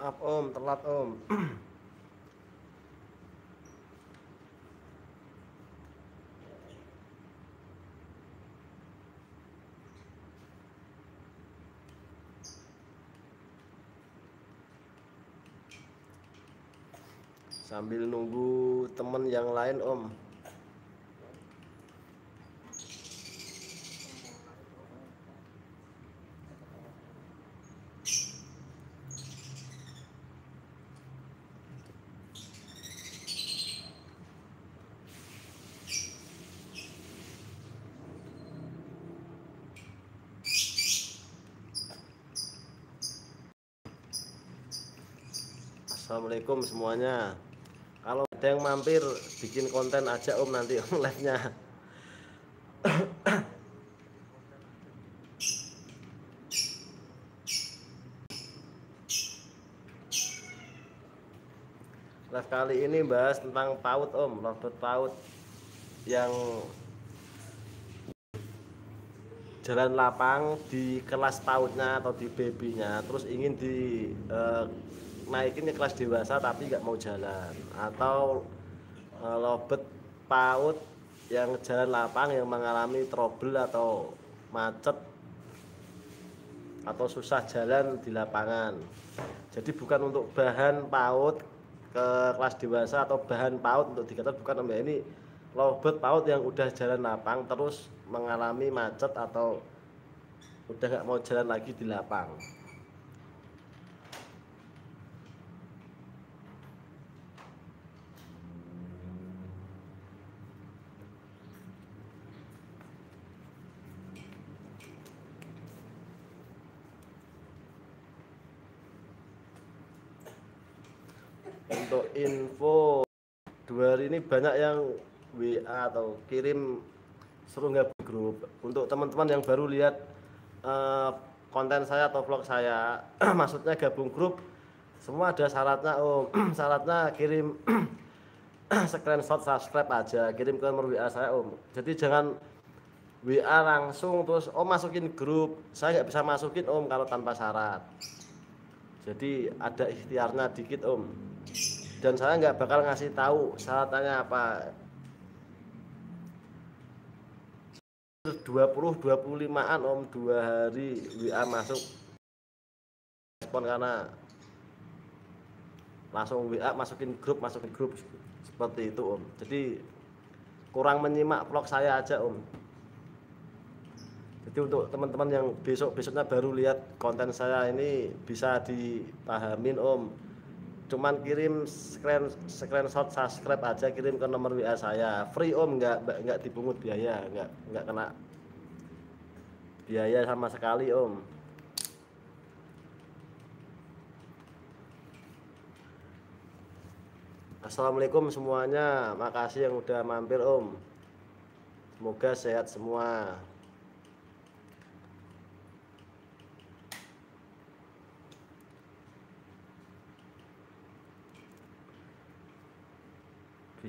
maaf om telat om sambil nunggu temen yang lain om Assalamualaikum semuanya kalau ada yang mampir bikin konten aja om nanti om live nya live kali ini bahas tentang paut om robot paut yang jalan lapang di kelas pautnya atau di babynya terus ingin di uh, naikin ke kelas dewasa tapi nggak mau jalan atau e, lobet PAUD yang jalan lapang yang mengalami trouble atau macet atau susah jalan di lapangan. Jadi bukan untuk bahan PAUD ke kelas dewasa atau bahan PAUD untuk dikatakan bukan mbak ini lobet PAUD yang udah jalan lapang terus mengalami macet atau udah nggak mau jalan lagi di lapang. ini banyak yang WA atau kirim seru nggak grup untuk teman-teman yang baru lihat uh, konten saya atau vlog saya maksudnya gabung grup semua ada syaratnya om oh, syaratnya kirim screenshot subscribe aja kirim ke nomor WA saya om jadi jangan WA langsung terus om oh, masukin grup saya nggak bisa masukin om kalau tanpa syarat jadi ada ikhtiarnya dikit om dan saya nggak bakal ngasih tahu syaratnya apa 20 25-an om dua hari WA masuk respon karena langsung WA masukin grup masukin grup seperti itu om jadi kurang menyimak vlog saya aja om jadi untuk teman-teman yang besok besoknya baru lihat konten saya ini bisa dipahamin om cuman kirim screen screenshot subscribe aja kirim ke nomor WA saya free om nggak nggak dipungut biaya nggak nggak kena biaya sama sekali om Assalamualaikum semuanya makasih yang udah mampir om semoga sehat semua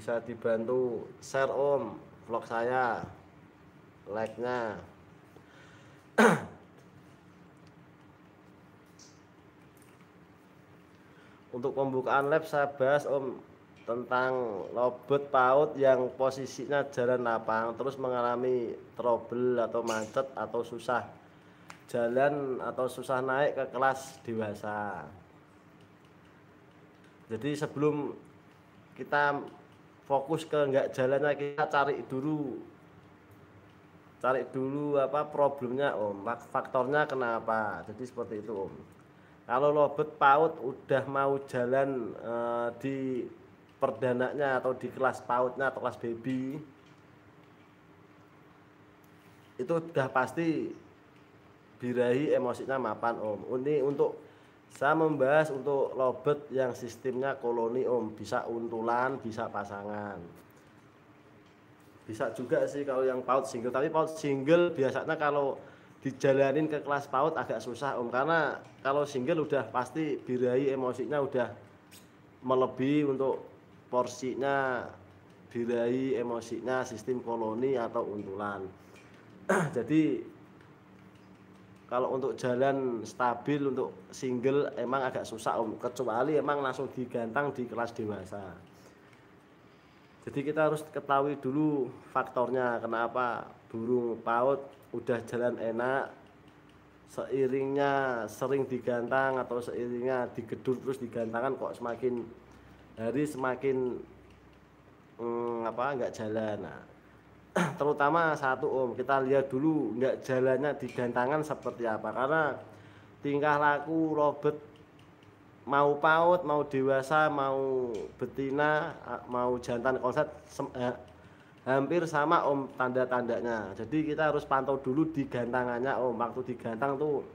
bisa dibantu share om vlog saya like nya untuk pembukaan lab saya bahas om tentang lobet paut yang posisinya jalan lapang terus mengalami trouble atau macet atau susah jalan atau susah naik ke kelas dewasa jadi sebelum kita fokus ke nggak jalannya kita cari dulu cari dulu apa problemnya om faktornya kenapa jadi seperti itu om kalau lobet paut udah mau jalan e, di perdananya atau di kelas pautnya atau kelas baby itu udah pasti birahi emosinya mapan om ini untuk saya membahas untuk lobet yang sistemnya koloni om bisa untulan bisa pasangan bisa juga sih kalau yang paut single tapi paut single biasanya kalau dijalanin ke kelas paut agak susah om karena kalau single udah pasti birahi emosinya udah melebihi untuk porsinya birahi emosinya sistem koloni atau untulan jadi kalau untuk jalan stabil untuk single emang agak susah om kecuali emang langsung digantang di kelas dewasa jadi kita harus ketahui dulu faktornya kenapa burung paut udah jalan enak seiringnya sering digantang atau seiringnya digedur terus digantangan kok semakin hari semakin hmm, apa nggak jalan nah terutama satu om kita lihat dulu nggak jalannya di gantangan seperti apa karena tingkah laku robot mau paut mau dewasa mau betina mau jantan konsep eh, hampir sama om tanda-tandanya jadi kita harus pantau dulu di gantangannya om waktu digantang tuh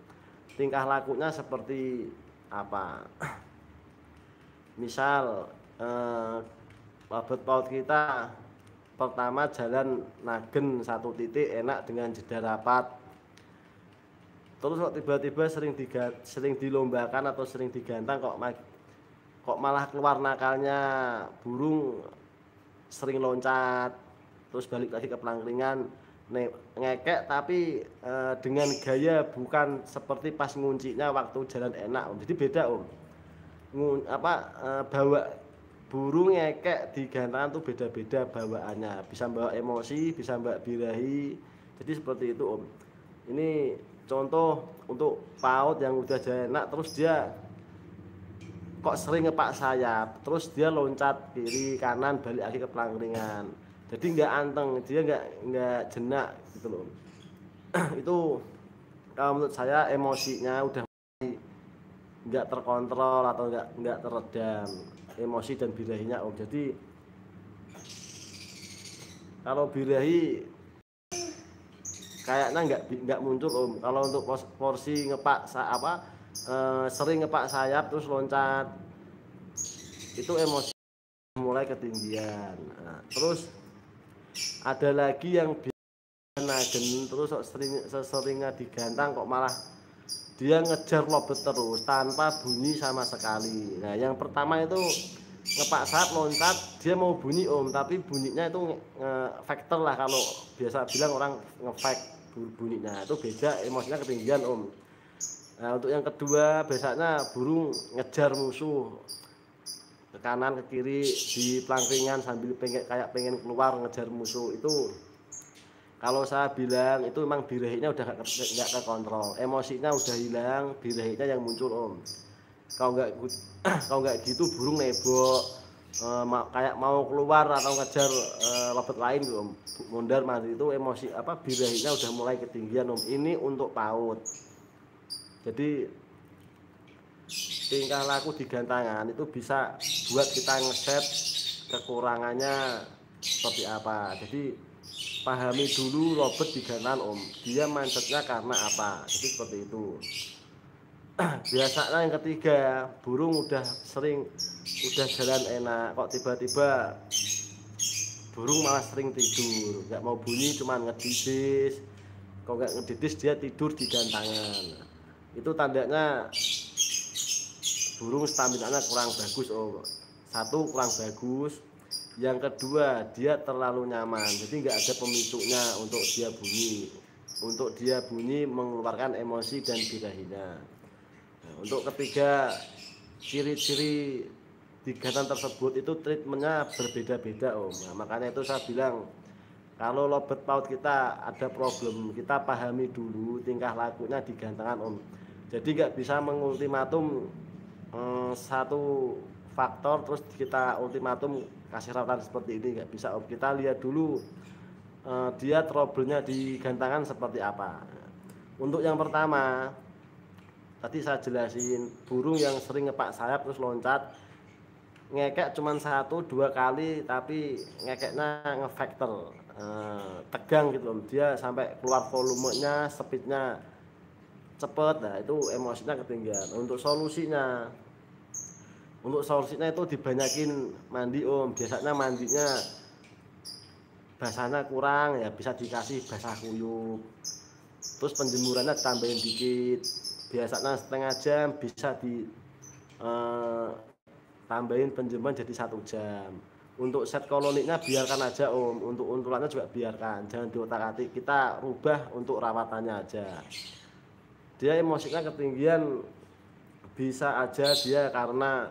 tingkah lakunya seperti apa misal eh, Robert paut kita Pertama jalan nagen satu titik enak dengan jeda rapat. Terus kok tiba-tiba sering diga, sering dilombakan atau sering digantang kok kok malah keluar nakalnya burung sering loncat terus balik lagi ke pelangkringan ne, ngekek tapi e, dengan gaya bukan seperti pas nguncinya waktu jalan enak om jadi beda om Ngun, apa e, bawa burung ngekek di gantangan tuh beda-beda bawaannya bisa bawa emosi bisa bawa birahi jadi seperti itu om ini contoh untuk paut yang udah enak terus dia kok sering ngepak sayap terus dia loncat kiri kanan balik lagi ke pelangringan jadi nggak anteng dia nggak nggak jenak gitu loh itu kalau menurut saya emosinya udah nggak terkontrol atau nggak nggak teredam emosi dan birahinya om oh, jadi kalau birahi kayaknya nggak nggak muncul om oh, kalau untuk porsi ngepak apa e, sering ngepak sayap terus loncat itu emosi mulai ketinggian nah, terus ada lagi yang nagen terus sering seseringnya digantang kok malah dia ngejar lobet terus tanpa bunyi sama sekali nah yang pertama itu ngepak saat loncat dia mau bunyi om tapi bunyinya itu faktor lah kalau biasa bilang orang ngefake bunyinya itu beda emosinya ketinggian om nah untuk yang kedua biasanya burung ngejar musuh ke kanan ke kiri di pelangkringan sambil pengen kayak pengen keluar ngejar musuh itu kalau saya bilang itu memang birahinya udah nggak terkontrol emosinya udah hilang birahinya yang muncul om kalau nggak kalau nggak gitu burung nebo e, eh, ma, kayak mau keluar atau ngejar e, lain om mondar mandir itu emosi apa birahinya udah mulai ketinggian om ini untuk paut jadi tingkah laku di gantangan itu bisa buat kita ngeset kekurangannya seperti apa jadi pahami dulu Robert di kanan Om. Dia mancetnya karena apa? Jadi seperti itu. Biasanya yang ketiga, burung udah sering udah jalan enak kok tiba-tiba burung malah sering tidur, nggak mau bunyi cuman ngedidis. kok nggak ngedidis dia tidur di gantangan. Itu tandanya burung stamina kurang bagus Om. Satu kurang bagus, yang kedua dia terlalu nyaman jadi nggak ada pemicunya untuk dia bunyi untuk dia bunyi mengeluarkan emosi dan birahina nah, untuk ketiga ciri-ciri gigatan tersebut itu treatmentnya berbeda-beda om nah, makanya itu saya bilang kalau lobet paut kita ada problem kita pahami dulu tingkah lakunya digantangan om jadi nggak bisa mengultimatum eh, satu faktor terus kita ultimatum kasih rawatan seperti ini nggak bisa om kita lihat dulu uh, dia troublenya nya di gantangan seperti apa untuk yang pertama tadi saya jelasin burung yang sering ngepak sayap terus loncat ngekek cuma satu dua kali tapi ngekeknya ngefaktor uh, eh, tegang gitu om dia sampai keluar volumenya speednya cepet nah itu emosinya ketinggian untuk solusinya untuk sourcenya itu dibanyakin mandi om biasanya mandinya basahnya kurang ya bisa dikasih basah kuyup terus penjemurannya tambahin dikit biasanya setengah jam bisa di eh, tambahin penjemuran jadi satu jam untuk set koloniknya biarkan aja om untuk untulannya juga biarkan jangan diotak atik kita rubah untuk rawatannya aja dia emosinya ketinggian bisa aja dia karena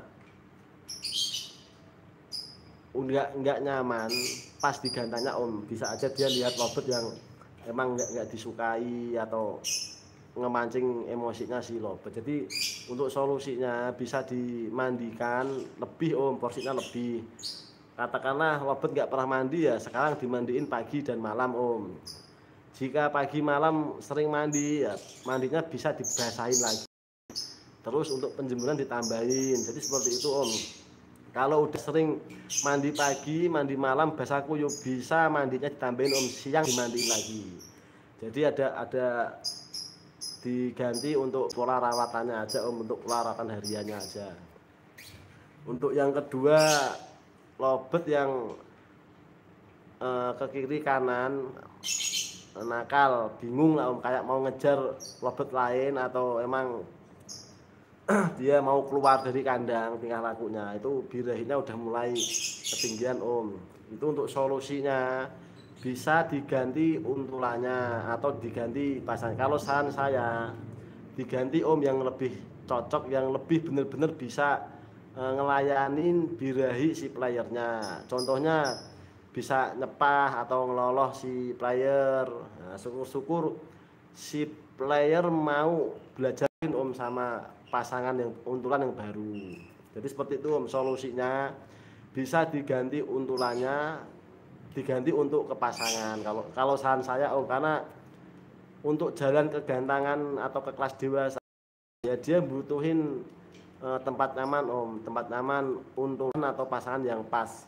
nggak nggak nyaman pas digantanya om bisa aja dia lihat robot yang emang nggak nggak disukai atau ngemancing emosinya si Robert jadi untuk solusinya bisa dimandikan lebih om porsinya lebih katakanlah robot nggak pernah mandi ya sekarang dimandiin pagi dan malam om jika pagi malam sering mandi ya mandinya bisa dibasahin lagi terus untuk penjemuran ditambahin jadi seperti itu om kalau udah sering mandi pagi mandi malam basah yuk bisa mandinya ditambahin om siang dimandiin lagi jadi ada ada diganti untuk pola rawatannya aja om untuk pola rawatan hariannya aja untuk yang kedua lobet yang eh, ke kiri kanan nakal bingung lah om kayak mau ngejar lobet lain atau emang dia mau keluar dari kandang tingkah lakunya itu birahinya udah mulai ketinggian om itu untuk solusinya bisa diganti untulannya atau diganti pasang kalau saran saya diganti om yang lebih cocok yang lebih benar-benar bisa e, ngelayanin birahi si playernya contohnya bisa nyepah atau ngeloloh si player syukur nah, syukur-syukur si player mau belajarin om sama pasangan yang untulan yang baru. Jadi seperti itu Om solusinya bisa diganti untulannya diganti untuk ke pasangan. Kalau kalau saran saya Om karena untuk jalan ke gantangan atau ke kelas dewasa ya dia butuhin eh, tempat nyaman Om, tempat nyaman untulan atau pasangan yang pas.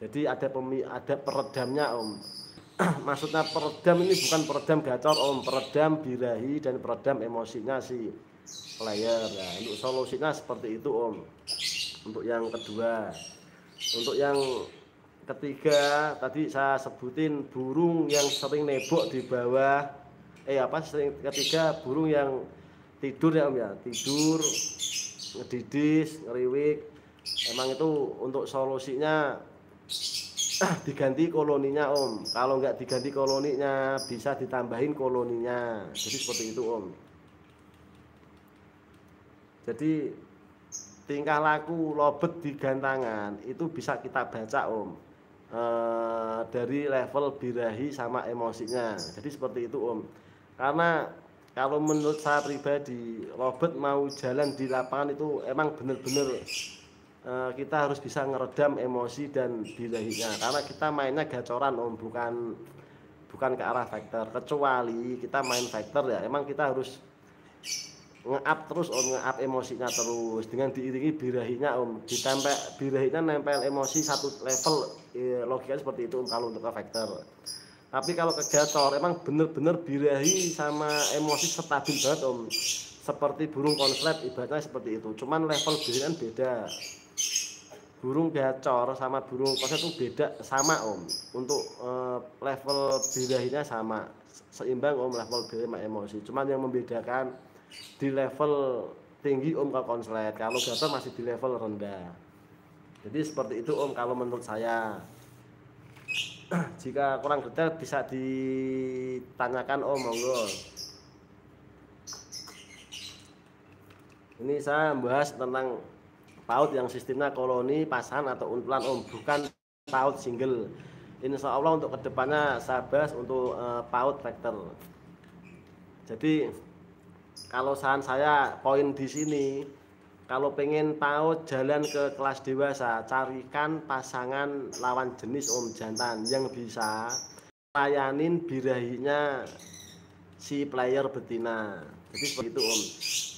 Jadi ada pemi, ada peredamnya Om. Maksudnya peredam ini bukan peredam gacor Om, peredam birahi dan peredam emosinya sih player. Nah, untuk solusinya seperti itu, Om. Untuk yang kedua. Untuk yang ketiga, tadi saya sebutin burung yang sering nebok di bawah eh apa sering ketiga burung yang tidur ya Om ya, tidur ngedidis, ngeriwik. Emang itu untuk solusinya diganti koloninya om kalau nggak diganti koloninya bisa ditambahin koloninya jadi seperti itu om jadi tingkah laku lobet di gantangan itu bisa kita baca Om. E, dari level birahi sama emosinya. Jadi seperti itu Om. Karena kalau menurut saya pribadi, lobet mau jalan di lapangan itu emang bener-bener e, kita harus bisa ngeredam emosi dan birahinya. Karena kita mainnya gacoran Om, bukan bukan ke arah faktor kecuali kita main faktor ya emang kita harus nge-up terus om oh, nge-up emosinya terus dengan diiringi birahinya om ditempel birahinya nempel emosi satu level e, logikanya seperti itu om kalau untuk efektor tapi kalau ke gator emang bener-bener birahi sama emosi stabil banget om seperti burung konslet ibaratnya seperti itu cuman level birahinya kan beda burung gacor sama burung konslet itu beda sama om untuk e, level birahinya sama seimbang om level birahi emosi cuman yang membedakan di level tinggi om kalau konslet kalau gatal masih di level rendah jadi seperti itu om kalau menurut saya jika kurang detail bisa ditanyakan om monggo ini saya membahas tentang PAUD yang sistemnya koloni, pasangan atau untulan om bukan PAUD single Insya Allah untuk kedepannya saya bahas untuk uh, eh, PAUD vektor jadi kalau saran saya poin di sini kalau pengen tahu jalan ke kelas dewasa carikan pasangan lawan jenis om jantan yang bisa layanin birahinya si player betina jadi seperti itu om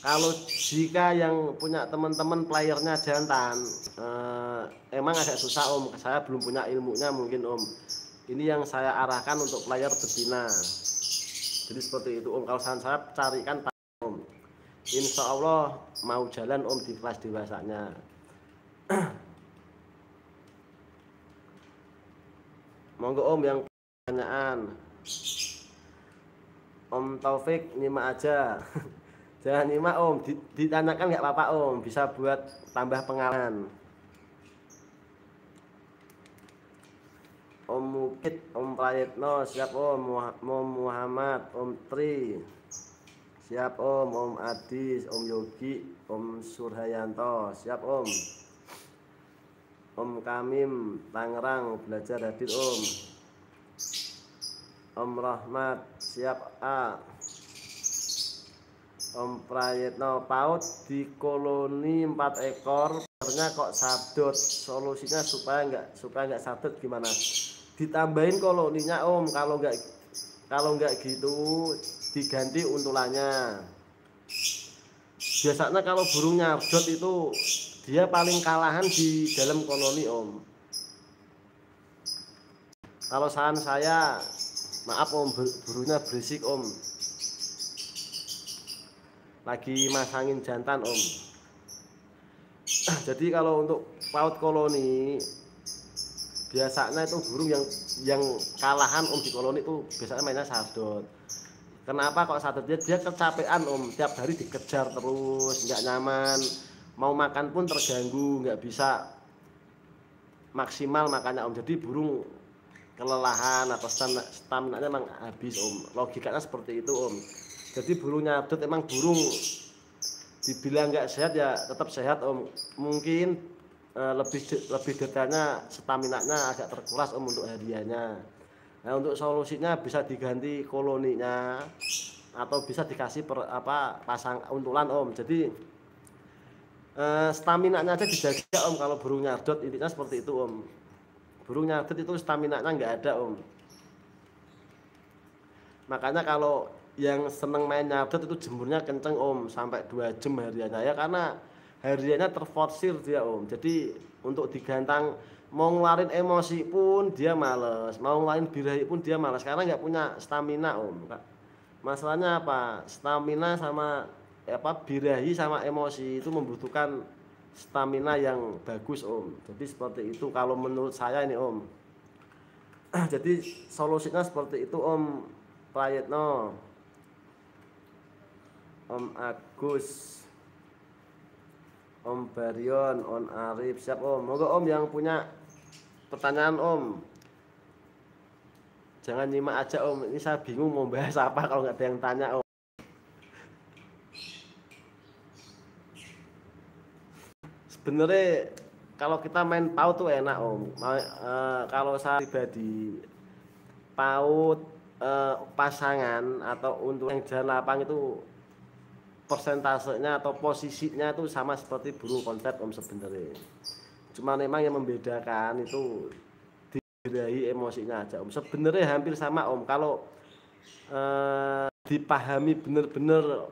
kalau jika yang punya teman-teman playernya jantan eh, emang agak susah om saya belum punya ilmunya mungkin om ini yang saya arahkan untuk player betina jadi seperti itu om kalau saran saya carikan insya Allah mau jalan om di kelas dewasanya monggo om yang pertanyaan om Taufik nyima aja jangan nyima om ditanyakan nggak apa-apa om bisa buat tambah pengalaman Om Mukit, Om Prayetno, siap Om Muhammad, Om Tri, Siap Om, Om Adis, Om Yogi, Om Surhayanto. Siap Om. Om Kamim, Tangerang, belajar hadir Om. Om Rahmat, siap A. Om Prayetno, Paut di koloni 4 ekor, Ternyata kok sadot. Solusinya supaya nggak supaya nggak sadot gimana? Ditambahin koloninya Om, kalau nggak kalau nggak gitu diganti untulannya biasanya kalau burungnya nyardot itu dia paling kalahan di dalam koloni om kalau saran saya maaf om burungnya berisik om lagi masangin jantan om jadi kalau untuk paut koloni biasanya itu burung yang yang kalahan om di koloni itu biasanya mainnya sardot Kenapa kok satu dia dia kecapean om tiap hari dikejar terus nggak nyaman mau makan pun terganggu nggak bisa maksimal makannya om jadi burung kelelahan atau stamina, stamina nya memang habis om logikanya seperti itu om jadi burungnya nyadut emang burung dibilang nggak sehat ya tetap sehat om mungkin eh, lebih lebih detailnya stamina nya agak terkuras om untuk hadiahnya. Nah, untuk solusinya bisa diganti koloninya atau bisa dikasih per, apa pasang untulan Om. Jadi eh, stamina-nya aja dijaga Om kalau burung nyardot intinya seperti itu Om. Burung nyardot itu stamina-nya nggak ada Om. Makanya kalau yang seneng main nyardot itu jemurnya kenceng Om sampai dua jam hariannya ya karena hariannya terforsir dia Om. Jadi untuk digantang mau ngeluarin emosi pun dia males mau ngeluarin birahi pun dia males karena nggak punya stamina om masalahnya apa stamina sama apa birahi sama emosi itu membutuhkan stamina yang bagus om jadi seperti itu kalau menurut saya ini om jadi solusinya seperti itu om Prayetno om Agus Om Baryon, Om Arif, siap Om. Moga Om yang punya pertanyaan Om. Jangan nyimak aja Om, ini saya bingung mau bahas apa kalau nggak ada yang tanya Om. Sebenarnya kalau kita main PAUD tuh enak Om. Eh, kalau saya pribadi PAUD eh, pasangan atau untuk yang jalan lapang itu persentasenya atau posisinya itu sama seperti burung kontak om sebenarnya cuma memang yang membedakan itu dirai emosinya aja om sebenarnya hampir sama om kalau eh, dipahami benar-benar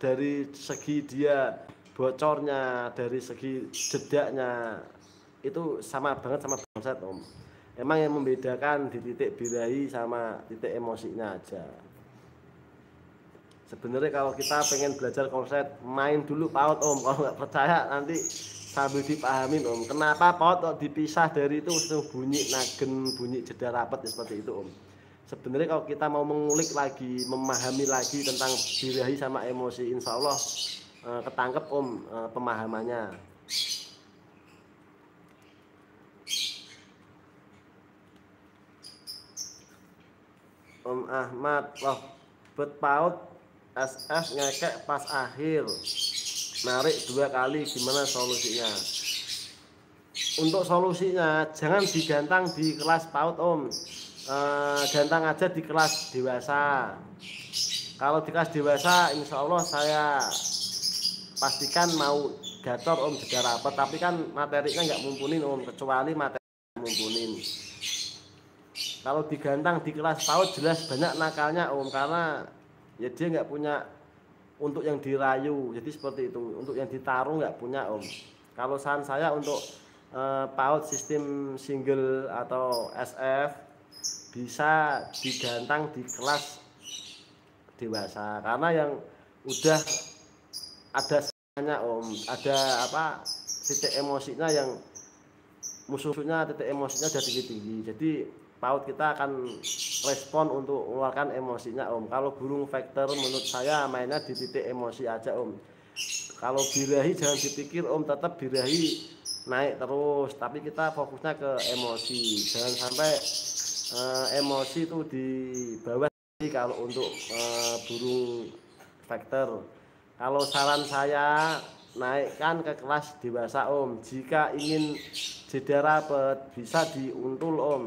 dari segi dia bocornya dari segi jedaknya itu sama banget sama bangsat om emang yang membedakan di titik birahi sama titik emosinya aja sebenarnya kalau kita pengen belajar konsep main dulu paut om kalau nggak percaya nanti sambil dipahamin om kenapa pot dipisah dari itu bunyi nagen bunyi jeda rapat ya seperti itu om sebenarnya kalau kita mau mengulik lagi memahami lagi tentang birahi sama emosi insya Allah eh, ketangkep om eh, pemahamannya Om Ahmad loh bet paut SF ngekek pas akhir narik dua kali gimana solusinya untuk solusinya jangan digantang di kelas PAUD om e, gantang aja di kelas dewasa kalau di kelas dewasa insya Allah saya pastikan mau gacor om juga rapat tapi kan materinya nggak mumpunin om kecuali materi mumpunin kalau digantang di kelas PAUD jelas banyak nakalnya om karena ya dia nggak punya untuk yang dirayu jadi seperti itu untuk yang ditaruh nggak punya om kalau saran saya untuk eh, PAUD sistem single atau SF bisa digantang di kelas dewasa karena yang udah ada semuanya om ada apa titik emosinya yang musuhnya titik emosinya jadi tinggi jadi paut kita akan respon untuk mengeluarkan emosinya om kalau burung vektor menurut saya mainnya di titik emosi aja om kalau birahi jangan dipikir om tetap birahi naik terus tapi kita fokusnya ke emosi jangan sampai uh, emosi itu di bawah kalau untuk uh, burung vektor kalau saran saya naikkan ke kelas dewasa om jika ingin jeda rapet bisa diuntul om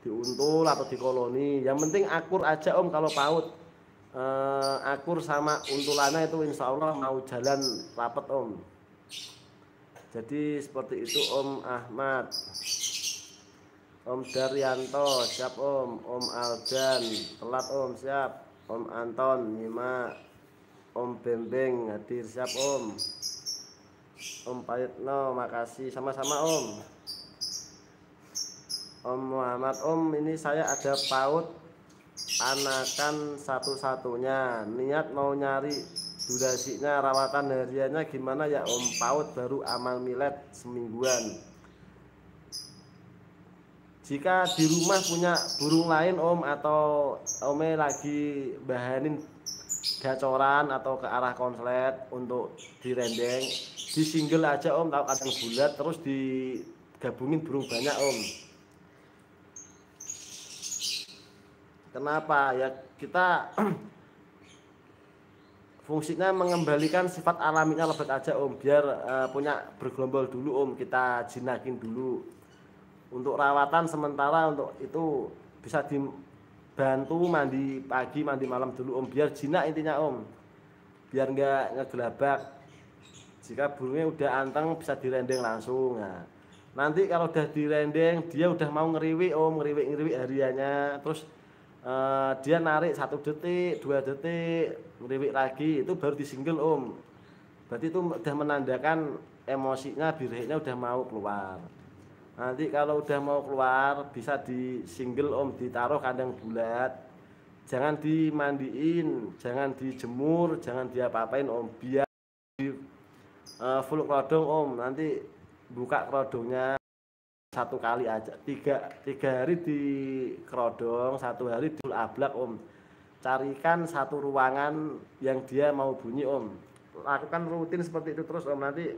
diuntul atau di koloni yang penting akur aja om kalau paut eh, akur sama untulannya itu insya Allah mau jalan rapet om jadi seperti itu om Ahmad Om Daryanto siap om Om Aldan telat om siap Om Anton Nima Om Bembeng hadir siap om Om Payetno makasih sama-sama om Om Muhammad Om ini saya ada paut anakan satu-satunya niat mau nyari durasinya rawatan hariannya gimana ya Om Paut baru amal milet semingguan jika di rumah punya burung lain om atau ome lagi bahanin gacoran atau ke arah konslet untuk direndeng di single aja om tahu kadang bulat terus digabungin burung banyak om Kenapa? Ya kita fungsinya mengembalikan sifat alaminya lebat aja om biar uh, punya bergelombol dulu om kita jinakin dulu untuk rawatan sementara untuk itu bisa dibantu mandi pagi mandi malam dulu om biar jinak intinya om biar nggak ngegelabak jika burungnya udah anteng bisa direndeng langsung nah nanti kalau udah direndeng dia udah mau ngeriwi om ngeriwi ngeriwi hariannya terus uh, dia narik satu detik dua detik meriwik lagi itu baru disinggel om berarti itu udah menandakan emosinya biriknya udah mau keluar nanti kalau udah mau keluar bisa disinggel om ditaruh kandang bulat jangan dimandiin jangan dijemur jangan diapa-apain om biar di uh, eh, full kerodong om nanti buka kerodongnya satu kali aja tiga tiga hari di kerodong satu hari di Ablak om carikan satu ruangan yang dia mau bunyi om lakukan rutin seperti itu terus om nanti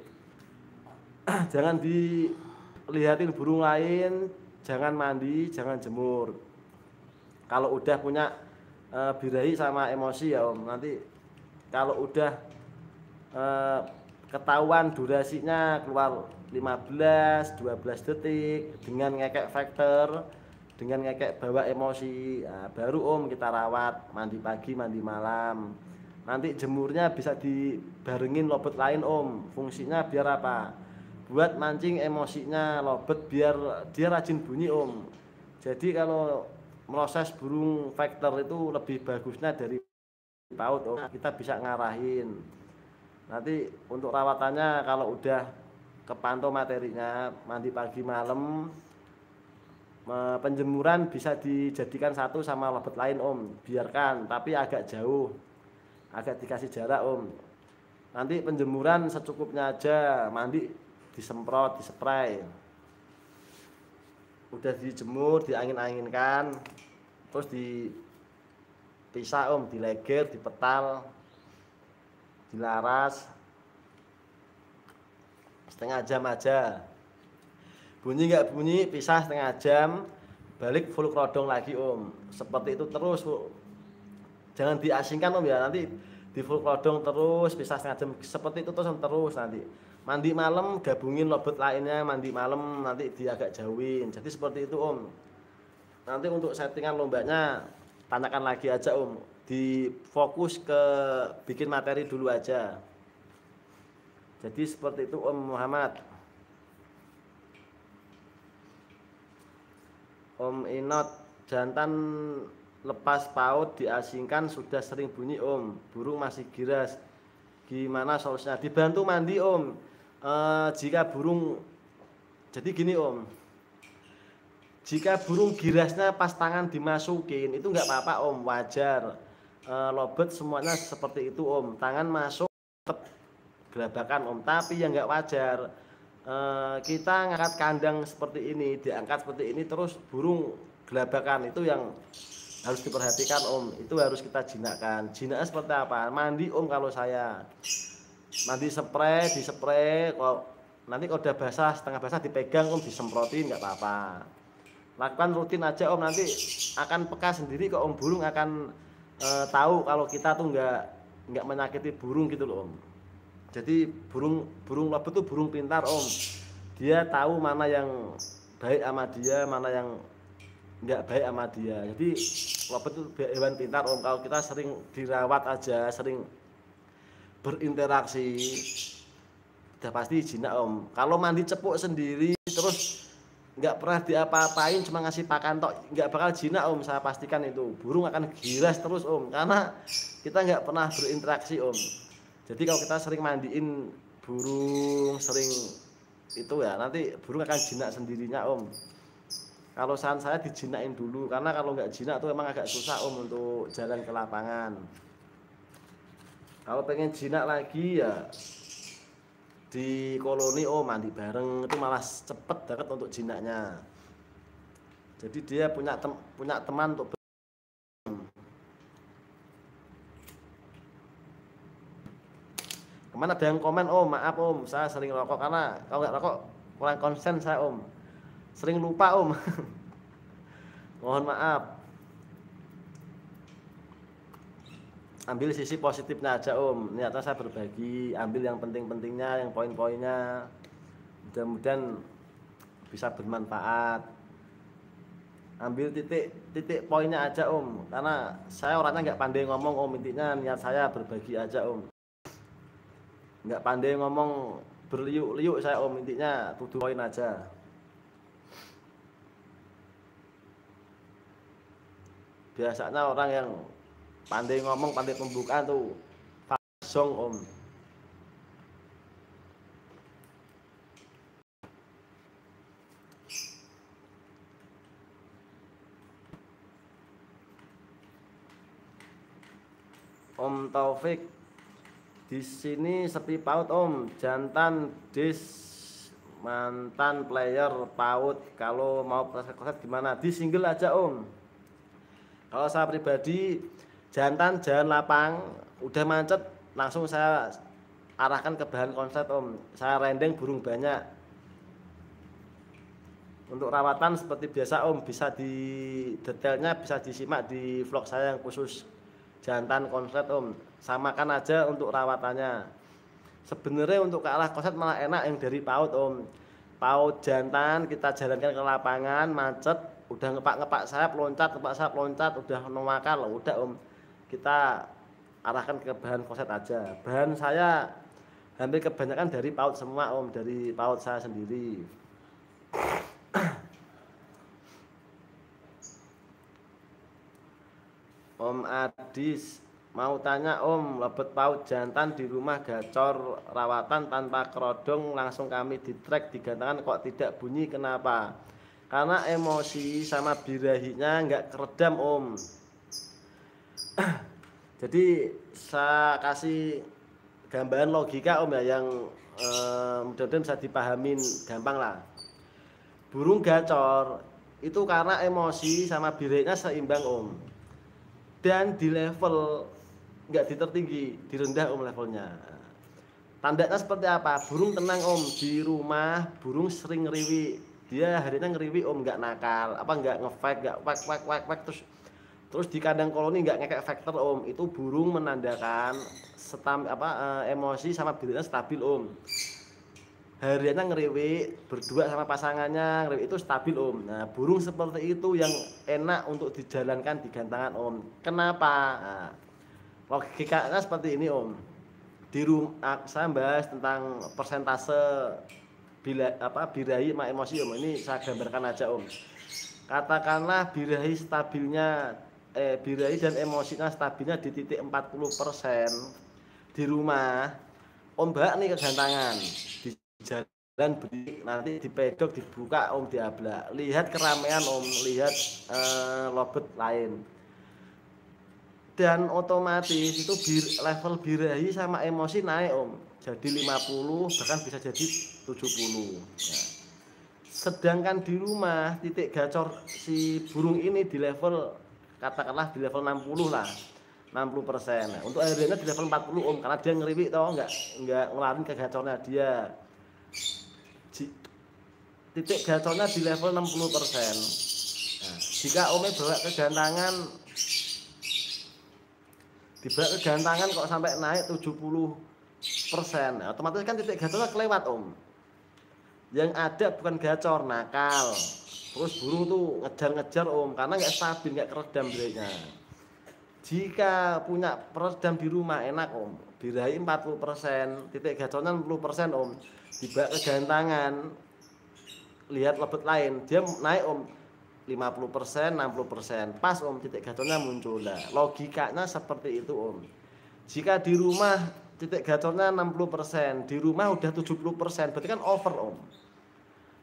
jangan dilihatin burung lain jangan mandi jangan jemur kalau udah punya e, birahi sama emosi ya om nanti kalau udah e, ketahuan durasinya keluar 15 12 detik dengan ngekek faktor dengan ngekek bawa emosi nah, baru om kita rawat mandi pagi mandi malam nanti jemurnya bisa dibarengin lobet lain om fungsinya biar apa buat mancing emosinya lobet biar dia rajin bunyi om jadi kalau proses burung faktor itu lebih bagusnya dari paut om kita bisa ngarahin nanti untuk rawatannya kalau udah kepantau materinya mandi pagi malam penjemuran bisa dijadikan satu sama lebet lain om biarkan tapi agak jauh agak dikasih jarak om nanti penjemuran secukupnya aja mandi disemprot dispray udah dijemur diangin-anginkan terus dipisah om dileger dipetal dilaras setengah jam aja bunyi nggak bunyi pisah setengah jam balik full krodong lagi om seperti itu terus bu. jangan diasingkan om ya nanti di full krodong terus pisah setengah jam seperti itu terus terus nanti mandi malam gabungin lobet lainnya mandi malam nanti dia agak jauhin jadi seperti itu om nanti untuk settingan lombanya tanyakan lagi aja om difokus ke bikin materi dulu aja jadi seperti itu Om Muhammad. Om Inot, jantan lepas paut diasingkan sudah sering bunyi Om. Burung masih giras. Gimana solusinya? Dibantu mandi Om. E, jika burung jadi gini Om. Jika burung girasnya pas tangan dimasukin itu nggak apa-apa Om, wajar. E, lobet semuanya seperti itu Om. Tangan masuk gelabakan om tapi yang nggak wajar e, kita ngangkat kandang seperti ini diangkat seperti ini terus burung gelabakan itu yang harus diperhatikan om itu harus kita jinakkan jinak seperti apa mandi om kalau saya mandi spray spray kalau nanti kalau udah basah setengah basah dipegang om disemprotin nggak apa-apa lakukan rutin aja om nanti akan peka sendiri kok om burung akan e, tahu kalau kita tuh nggak nggak menyakiti burung gitu loh om jadi burung burung lebet itu burung pintar om dia tahu mana yang baik sama dia mana yang nggak baik sama dia jadi lebet itu hewan pintar om kalau kita sering dirawat aja sering berinteraksi udah pasti jinak om kalau mandi cepuk sendiri terus nggak pernah diapa-apain cuma ngasih pakan tok nggak bakal jinak om saya pastikan itu burung akan giras terus om karena kita nggak pernah berinteraksi om jadi kalau kita sering mandiin burung, sering itu ya nanti burung akan jinak sendirinya om. Kalau saran saya dijinakin dulu karena kalau nggak jinak tuh emang agak susah om untuk jalan ke lapangan. Kalau pengen jinak lagi ya di koloni Om mandi bareng itu malah cepet deket untuk jinaknya. Jadi dia punya tem punya teman untuk Kemana ada yang komen, "Om, oh, maaf Om, saya sering rokok karena kalau nggak rokok kurang konsen saya Om." Sering lupa Om. Mohon maaf. Ambil sisi positifnya aja Om. Niatnya saya berbagi, ambil yang penting-pentingnya, yang poin-poinnya. Mudah-mudahan bisa bermanfaat ambil titik titik poinnya aja om karena saya orangnya nggak pandai ngomong om intinya niat saya berbagi aja om nggak pandai ngomong berliuk-liuk saya om intinya to poin aja biasanya orang yang pandai ngomong pandai pembukaan tuh pasong om Om Taufik di sini sepi paut Om, jantan dis mantan player paut kalau mau proses gimana di single aja om kalau saya pribadi jantan jalan lapang udah macet langsung saya arahkan ke bahan konsep om saya rendeng burung banyak untuk rawatan seperti biasa om bisa di detailnya bisa disimak di vlog saya yang khusus jantan konsep om samakan aja untuk rawatannya sebenarnya untuk ke arah koset malah enak yang dari PAUD om PAUD jantan kita jalankan ke lapangan macet udah ngepak-ngepak sayap loncat ngepak sayap loncat udah nomakan loh udah om kita arahkan ke bahan koset aja bahan saya hampir kebanyakan dari PAUD semua om dari PAUD saya sendiri Om Adis Mau tanya om, lebet paut jantan di rumah gacor rawatan tanpa kerodong langsung kami di track digantangan kok tidak bunyi kenapa? Karena emosi sama birahinya nggak keredam om. Jadi saya kasih gambaran logika om ya yang eh, mudah-mudahan bisa dipahamin gampang lah. Burung gacor itu karena emosi sama birahinya seimbang om dan di level nggak ditertinggi, direndah om levelnya. Tandanya seperti apa? Burung tenang om di rumah, burung sering ngeriwi. Dia harinya ngeriwi om nggak nakal, apa nggak ngefake, nggak wak wak wak wak terus terus di kandang koloni nggak ngekek faktor om itu burung menandakan setam apa e, emosi sama bilirnya stabil om hariannya ngeriwi berdua sama pasangannya ngeriwi itu stabil om nah burung seperti itu yang enak untuk dijalankan di gantangan om kenapa nah, logikanya seperti ini om di rumah saya bahas tentang persentase bila apa birahi ma emosi om ini saya gambarkan aja om katakanlah birahi stabilnya eh, birahi dan emosinya stabilnya di titik 40% di rumah Om bak nih kegantangan di jalan beri nanti di pedok dibuka om diabla lihat keramaian om lihat eh, lobet lain dan otomatis itu bir, level birahi sama emosi naik om jadi 50 bahkan bisa jadi 70 ya. sedangkan di rumah titik gacor si burung ini di level katakanlah di level 60 lah 60 persen nah, untuk airnya di level 40 om karena dia ngeriwi tau enggak nggak ngelarin gacornya dia titik gacornya di level 60 persen nah, jika omnya bawa ke gantangan tiba kegantangan kok sampai naik 70 persen nah, otomatis kan titik gacornya kelewat om yang ada bukan gacor nakal terus burung tuh ngejar-ngejar om karena nggak stabil nggak keredam brake jika punya peredam di rumah enak om puluh 40% titik gacornya 60% om tiba kegantangan lihat lebet lain dia naik om 50%, 60%. Pas Om titik gacornya muncul. lah. logikanya seperti itu Om. Jika di rumah titik gacornya 60%, di rumah udah 70%, berarti kan over Om.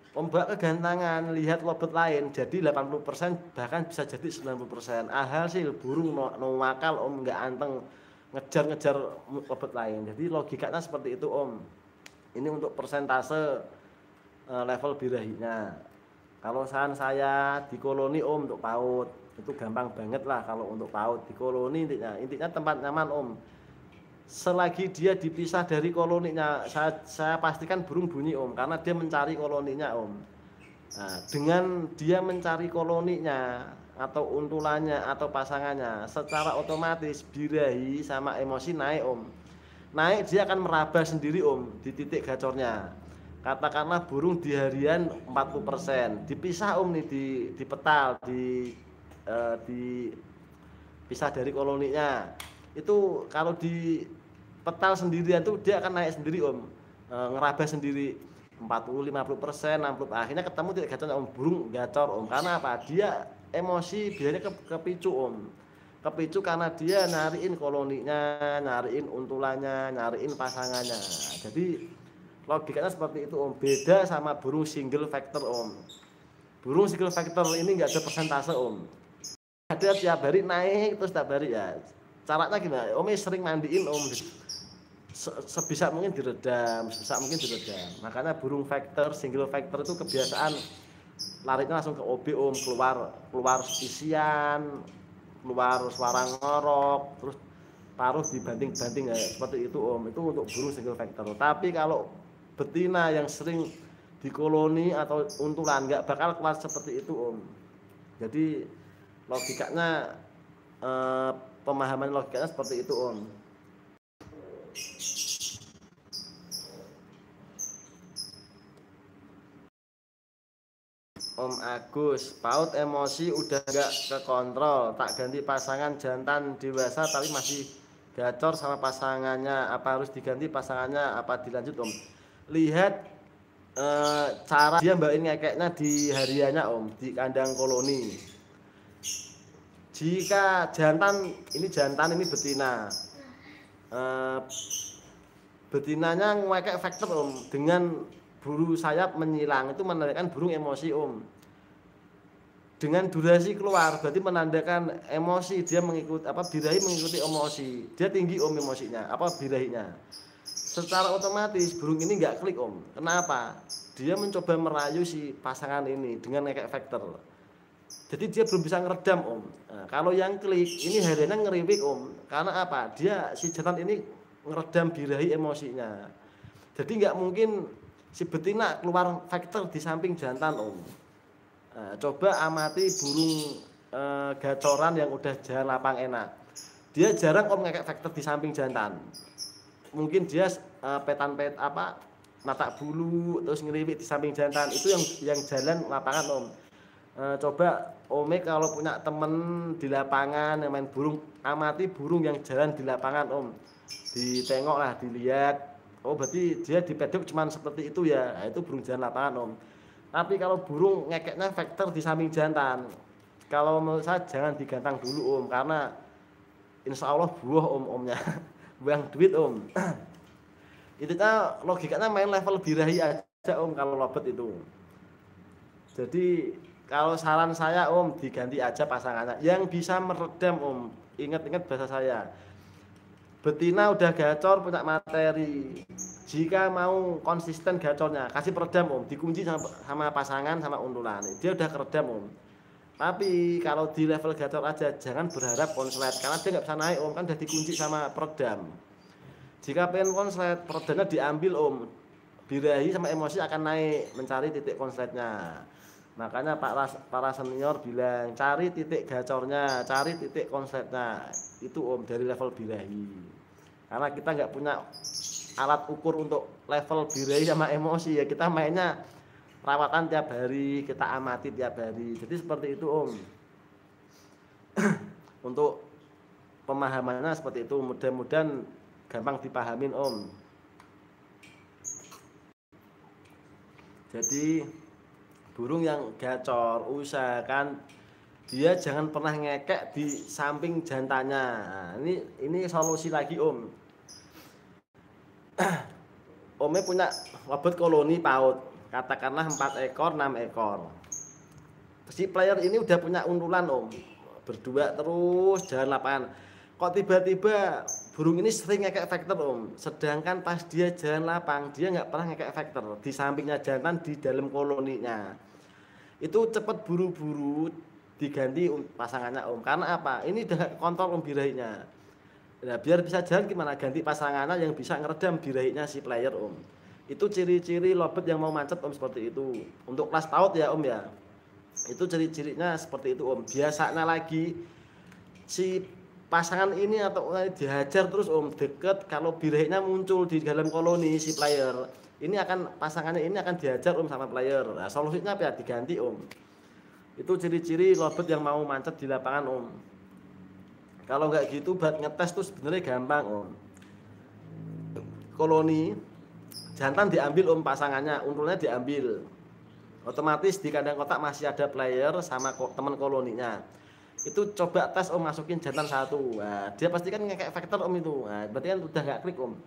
Om bak kegantangan, lihat lobet lain, jadi 80% bahkan bisa jadi 90%. hasil burung no, no makal Om nggak anteng ngejar-ngejar lobet lain. Jadi logikanya seperti itu Om. Ini untuk persentase eh, level birahinya. Kalau saran saya di koloni om oh, untuk paut, itu gampang banget lah kalau untuk paut di koloni intinya intinya tempat nyaman om. Selagi dia dipisah dari koloninya, saya, saya pastikan burung bunyi om karena dia mencari koloninya om. Nah, dengan dia mencari koloninya atau untulannya atau pasangannya secara otomatis birahi sama emosi naik om naik dia akan meraba sendiri om di titik gacornya katakanlah burung di harian 40%. Dipisah Om nih di di petal di eh, di pisah dari koloninya. Itu kalau di petal sendirian tuh dia akan naik sendiri Om. E, eh, ngeraba sendiri 40 50% 60 akhirnya ketemu tidak gacor Om burung gacor Om. Karena apa? Dia emosi biasanya ke, kepicu Om kepicu karena dia nyariin koloninya, nyariin untulannya, nyariin pasangannya. Jadi logikanya seperti itu om beda sama burung single factor om burung single factor ini nggak ada persentase om ada tiap hari naik terus tiap hari ya caranya gimana om sering mandiin om sebisa mungkin diredam sebisa mungkin diredam makanya burung factor single factor itu kebiasaan larinya langsung ke OB om keluar keluar isian keluar suara ngorok terus paruh dibanting-banting ya seperti itu om itu untuk burung single factor tapi kalau betina yang sering dikoloni atau untulan nggak bakal keluar seperti itu om jadi logikanya eh, pemahaman logikanya seperti itu om Om Agus, paut emosi udah nggak kekontrol, tak ganti pasangan jantan dewasa tapi masih gacor sama pasangannya. Apa harus diganti pasangannya? Apa dilanjut Om? lihat uh, cara dia mbaknya ngekeknya di hariannya om di kandang koloni jika jantan ini jantan ini betina uh, betinanya ngekek faktor om dengan bulu sayap menyilang itu menandakan burung emosi om dengan durasi keluar berarti menandakan emosi dia mengikuti apa birahi mengikuti emosi dia tinggi om emosinya apa birahinya secara otomatis burung ini nggak klik om kenapa dia mencoba merayu si pasangan ini dengan efek factor jadi dia belum bisa ngeredam om nah, kalau yang klik ini harinya ngeriwik om karena apa dia si jantan ini ngeredam birahi emosinya jadi nggak mungkin si betina keluar faktor di samping jantan om nah, coba amati burung eh, gacoran yang udah jalan lapang enak dia jarang om ngekek faktor di samping jantan mungkin dia uh, petan pet apa mata bulu terus ngeriwit di samping jantan itu yang yang jalan lapangan om e, coba Ome kalau punya temen di lapangan yang main burung amati burung yang jalan di lapangan om ditengok lah dilihat oh berarti dia di pedok cuman seperti itu ya nah, itu burung jalan lapangan om tapi kalau burung ngekeknya faktor di samping jantan kalau menurut saya jangan digantang dulu om karena insya Allah buah om omnya buang duit om itu kan logikanya main level birahi aja om kalau lobet itu jadi kalau saran saya om diganti aja pasangannya yang bisa meredam om ingat-ingat bahasa saya betina udah gacor punya materi jika mau konsisten gacornya kasih peredam om dikunci sama, sama pasangan sama undulan, dia udah keredam om tapi kalau di level gacor aja jangan berharap konslet karena dia nggak bisa naik om kan udah dikunci sama peredam. Jika pengen konslet perdamnya diambil om birahi sama emosi akan naik mencari titik konsletnya. Makanya Pak para senior bilang cari titik gacornya, cari titik konsletnya. Itu om dari level birahi. Karena kita nggak punya alat ukur untuk level birahi sama emosi ya kita mainnya perawatan tiap hari, kita amati tiap hari. Jadi seperti itu Om. Untuk pemahamannya seperti itu, mudah-mudahan gampang dipahamin Om. Jadi burung yang gacor usahakan dia jangan pernah ngekek di samping jantannya. Nah, ini ini solusi lagi Om. Omnya punya wabut koloni paut katakanlah 4 ekor 6 ekor si player ini udah punya undulan om berdua terus jalan lapangan kok tiba-tiba burung ini sering ngekek vektor om sedangkan pas dia jalan lapang dia nggak pernah ngekek vektor di sampingnya jantan di dalam koloninya itu cepet buru-buru diganti um, pasangannya om karena apa ini udah kontrol om birahinya nah biar bisa jalan gimana ganti pasangannya yang bisa ngeredam birahinya si player om itu ciri-ciri lobet yang mau macet Om seperti itu. Untuk kelas taut ya Om ya. Itu ciri-cirinya seperti itu Om. Biasanya lagi si pasangan ini atau dihajar terus Om deket kalau birehnya muncul di dalam koloni si player. Ini akan pasangannya ini akan dihajar Om sama player. Nah, solusinya apa ya? Diganti Om. Itu ciri-ciri lobet yang mau macet di lapangan Om. Kalau nggak gitu buat ngetes tuh sebenarnya gampang Om koloni jantan diambil om um, pasangannya, untungnya diambil. Otomatis di kandang kotak masih ada player sama teman koloninya. Itu coba tes om um, masukin jantan satu. Nah, dia pasti kan kayak faktor om um, itu. Nah, berarti kan udah nggak klik om.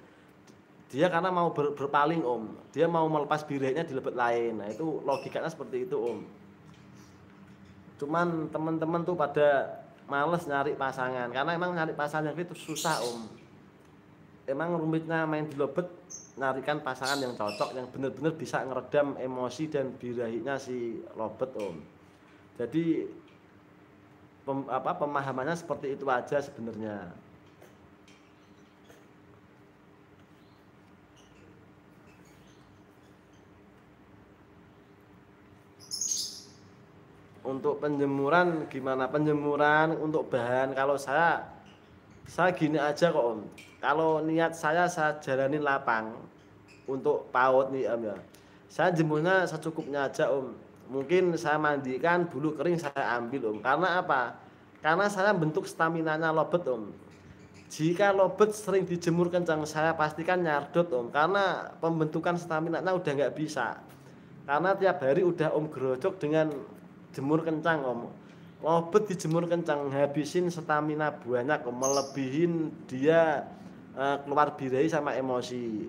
Dia karena mau ber, berpaling om, dia mau melepas birahnya di lebet lain. Nah itu logikanya seperti itu om. Cuman teman-teman tuh pada males nyari pasangan karena emang nyari pasangan itu susah om. Emang rumitnya main di lebet narikan pasangan yang cocok yang benar-benar bisa ngeredam emosi dan birahinya si lobet Om. Jadi pem, apa pemahamannya seperti itu aja sebenarnya. Untuk penjemuran gimana penjemuran untuk bahan kalau saya saya gini aja kok Om kalau niat saya saya jalani lapang untuk paut nih Om ya. Saya jemurnya secukupnya aja Om. Mungkin saya mandikan bulu kering saya ambil Om. Karena apa? Karena saya bentuk stamina-nya lobet Om. Jika lobet sering dijemur kencang saya pastikan nyardot Om. Karena pembentukan stamina-nya udah nggak bisa. Karena tiap hari udah Om gerocok dengan jemur kencang Om. Lobet dijemur kencang habisin stamina banyak om. melebihin dia Eh, keluar birahi sama emosi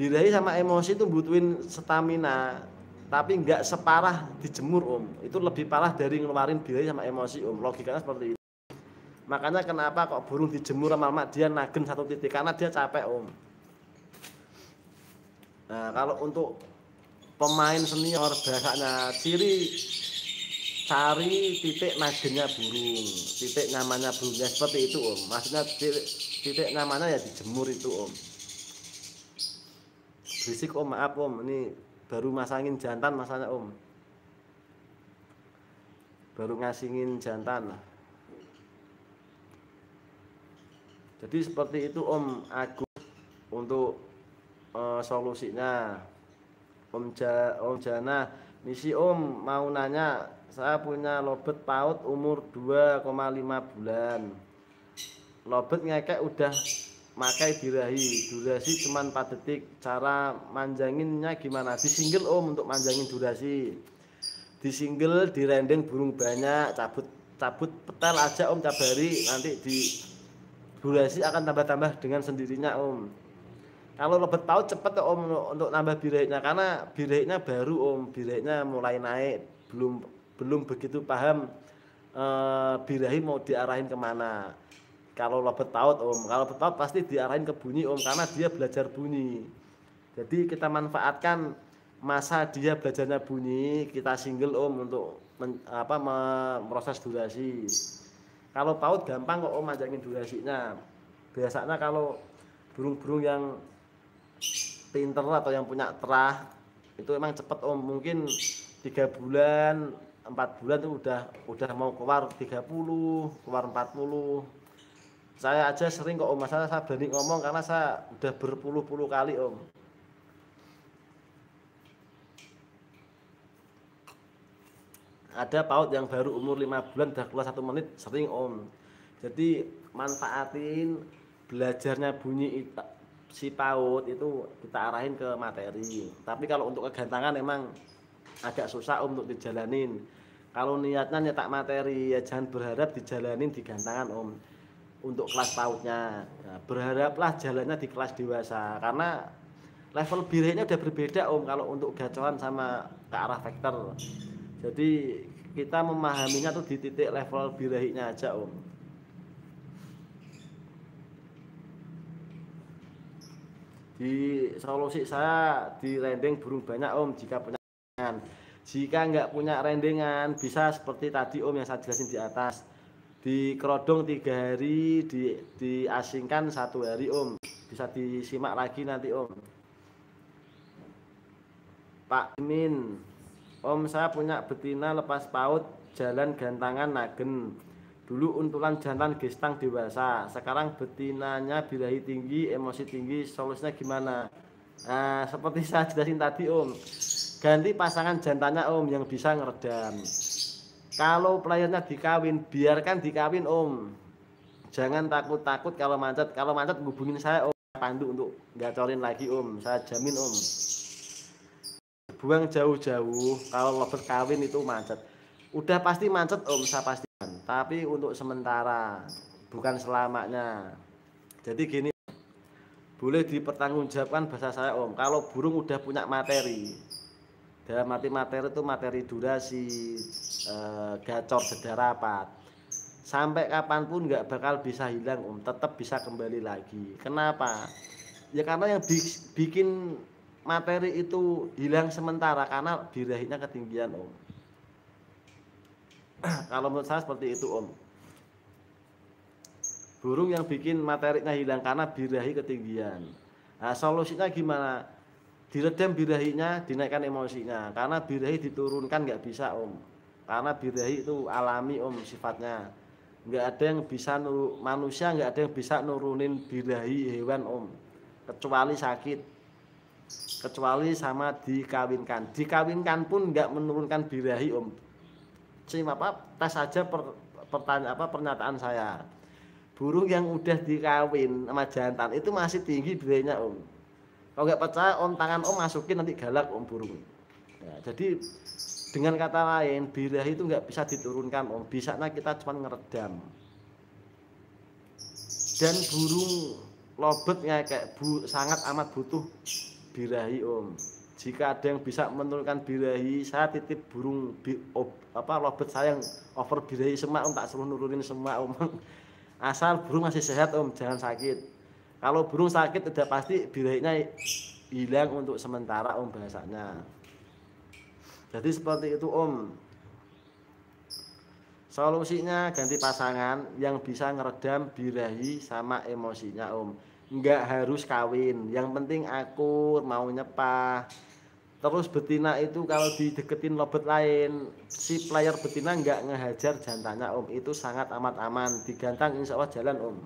birahi sama emosi itu butuhin stamina tapi nggak separah dijemur om itu lebih parah dari ngeluarin birahi sama emosi om logikanya seperti itu makanya kenapa kok burung dijemur sama mak dia nagen satu titik karena dia capek om nah kalau untuk pemain senior biasanya ciri cari titik magennya burung, titik namanya burungnya seperti itu om. Maksudnya titik, titik namanya ya dijemur itu om. Berisik om, maaf om, ini baru masangin jantan masanya om. Baru ngasingin jantan. Jadi seperti itu om aku untuk uh, solusinya. Om, ja, om Jana, misi om mau nanya saya punya lobet paut umur 2,5 bulan lobet ngekek udah makai birahi durasi cuma 4 detik cara manjanginnya gimana di single om untuk manjangin durasi di single di rendeng burung banyak cabut cabut petel aja om cabari nanti di durasi akan tambah-tambah dengan sendirinya om kalau lebet paut cepet om untuk nambah birahinya karena birahinya baru om birahinya mulai naik belum belum begitu paham e, birahi mau diarahin kemana kalau lo paut om kalau lobet pasti diarahin ke bunyi om karena dia belajar bunyi jadi kita manfaatkan masa dia belajarnya bunyi kita single om untuk men, apa memproses durasi kalau paut gampang kok om ajakin durasinya biasanya kalau burung-burung yang pinter atau yang punya terah itu emang cepet om mungkin tiga bulan empat bulan tuh udah udah mau keluar 30 keluar 40 saya aja sering kok om masalah saya berani ngomong karena saya udah berpuluh-puluh kali om ada paut yang baru umur lima bulan udah keluar satu menit sering om jadi manfaatin belajarnya bunyi itu si paut itu kita arahin ke materi tapi kalau untuk kegantangan emang agak susah untuk dijalanin kalau niatnya nyetak materi ya jangan berharap dijalanin di gantangan om untuk kelas pautnya nah, berharaplah jalannya di kelas dewasa karena level birenya udah berbeda om kalau untuk gacoran sama ke arah vektor jadi kita memahaminya tuh di titik level birahinya aja om di solusi saya di landing burung banyak om jika punya jika nggak punya rendengan, bisa seperti tadi Om yang saya jelasin di atas. Di kerodong tiga hari, di, diasingkan satu hari Om. Bisa disimak lagi nanti Om. Pak Min, Om saya punya betina lepas paut, jalan gantangan nagen. Dulu untulan jantan gestang dewasa, sekarang betinanya birahi tinggi, emosi tinggi, solusinya gimana? Nah, seperti saya jelasin tadi Om, ganti pasangan jantannya om yang bisa ngeredam kalau playernya dikawin biarkan dikawin om jangan takut-takut kalau macet kalau macet hubungin saya om pandu untuk gacorin lagi om saya jamin om buang jauh-jauh kalau berkawin itu macet udah pasti macet om saya pastikan tapi untuk sementara bukan selamanya jadi gini boleh dipertanggungjawabkan bahasa saya om kalau burung udah punya materi dalam arti materi itu materi durasi, e, gacor jeda rapat. Sampai kapanpun nggak bakal bisa hilang Om, tetap bisa kembali lagi. Kenapa? Ya karena yang bikin materi itu hilang sementara karena birahinya ketinggian Om. Kalau menurut saya seperti itu Om. Burung yang bikin materinya hilang karena birahi ketinggian. Nah, solusinya gimana? diredam birahinya dinaikkan emosinya karena birahi diturunkan nggak bisa om karena birahi itu alami om sifatnya nggak ada yang bisa nur manusia nggak ada yang bisa nurunin birahi hewan om kecuali sakit kecuali sama dikawinkan dikawinkan pun nggak menurunkan birahi om cuma apa tes aja per, pertanyaan apa pernyataan saya burung yang udah dikawin sama jantan itu masih tinggi birahinya om kalau nggak percaya om tangan om masukin nanti galak om burung. Ya, jadi dengan kata lain birahi itu nggak bisa diturunkan om. bisa nah kita cuma ngeredam. Dan burung lobetnya kayak bu, sangat amat butuh birahi om. Jika ada yang bisa menurunkan birahi, saya titip burung bi, op, apa lobet saya yang over birahi semua om tak suruh nurunin semua om. Asal burung masih sehat om, jangan sakit. Kalau burung sakit tidak pasti biraiknya hilang untuk sementara om bahasanya. Jadi seperti itu om. Solusinya ganti pasangan yang bisa ngeredam birahi sama emosinya om. Enggak harus kawin, yang penting akur, mau nyepah. Terus betina itu kalau dideketin lobet lain, si player betina enggak ngehajar jantannya om. Itu sangat amat aman, digantang insya Allah jalan om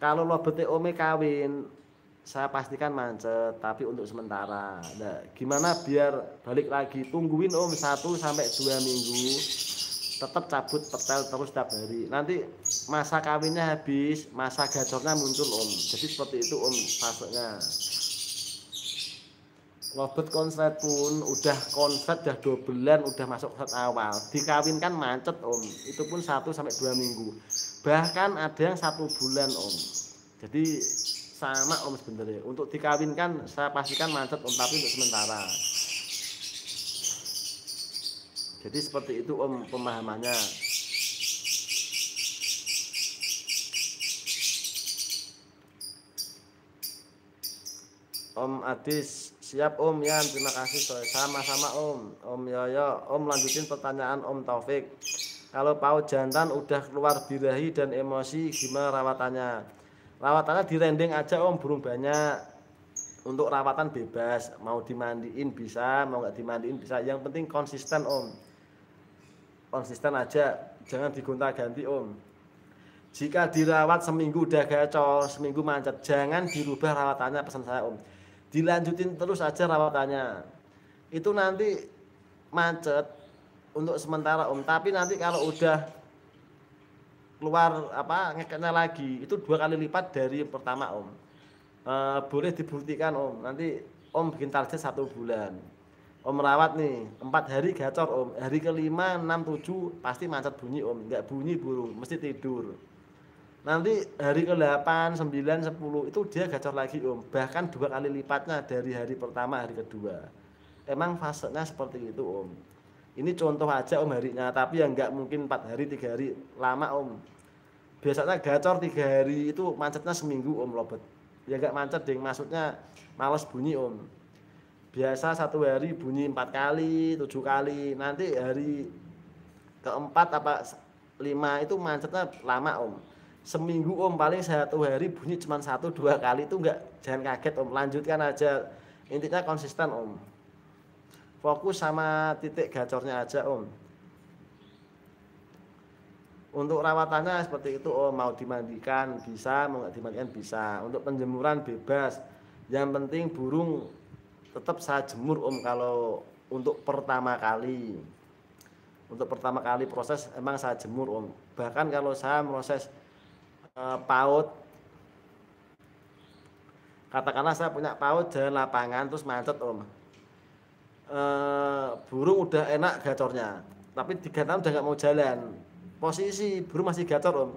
kalau lo bete ome kawin saya pastikan mancet tapi untuk sementara nah, gimana biar balik lagi tungguin om satu sampai dua minggu tetap cabut petel terus setiap hari nanti masa kawinnya habis masa gacornya muncul om jadi seperti itu om fasenya Robert konslet pun udah konslet udah dua bulan udah masuk set awal dikawinkan mancet om itu pun 1 sampai dua minggu bahkan ada yang satu bulan om jadi sama om sebenarnya untuk dikawinkan saya pastikan macet om tapi untuk sementara jadi seperti itu om pemahamannya Om Adis siap Om Yan terima kasih sama-sama Om Om Yoyo Om lanjutin pertanyaan Om Taufik kalau paut jantan udah keluar birahi dan emosi gimana rawatannya? Rawatannya di rending aja om burung banyak. Untuk rawatan bebas, mau dimandiin bisa, mau nggak dimandiin bisa. Yang penting konsisten om. Konsisten aja, jangan digonta-ganti om. Jika dirawat seminggu udah gacor, seminggu mancat, jangan dirubah rawatannya pesan saya om. Dilanjutin terus aja rawatannya. Itu nanti macet untuk sementara Om. Tapi nanti kalau udah keluar apa ngekeknya lagi itu dua kali lipat dari yang pertama Om. E, boleh dibuktikan Om. Nanti Om bikin target satu bulan. Om merawat nih empat hari gacor Om. Hari kelima enam tujuh pasti macet bunyi Om. Nggak bunyi burung, mesti tidur. Nanti hari ke-8, 9, 10 itu dia gacor lagi om Bahkan dua kali lipatnya dari hari pertama, hari kedua Emang fasenya seperti itu om ini contoh aja Om harinya, tapi yang nggak mungkin empat hari, tiga hari lama Om. Biasanya gacor tiga hari itu macetnya seminggu Om lobet. Ya nggak macet ding, maksudnya males bunyi Om. Biasa satu hari bunyi empat kali, tujuh kali. Nanti hari keempat apa lima itu macetnya lama Om seminggu om paling satu hari bunyi cuma satu dua kali itu nggak jangan kaget om lanjutkan aja intinya konsisten om Fokus sama titik gacornya aja om. Untuk rawatannya seperti itu om mau dimandikan bisa, mau nggak dimandikan bisa. Untuk penjemuran bebas. Yang penting burung tetap saya jemur om kalau untuk pertama kali. Untuk pertama kali proses emang saya jemur om. Bahkan kalau saya proses e, paut katakanlah saya punya paut jalan lapangan terus macet om Eh, burung udah enak gacornya tapi di tahun udah nggak mau jalan posisi burung masih gacor om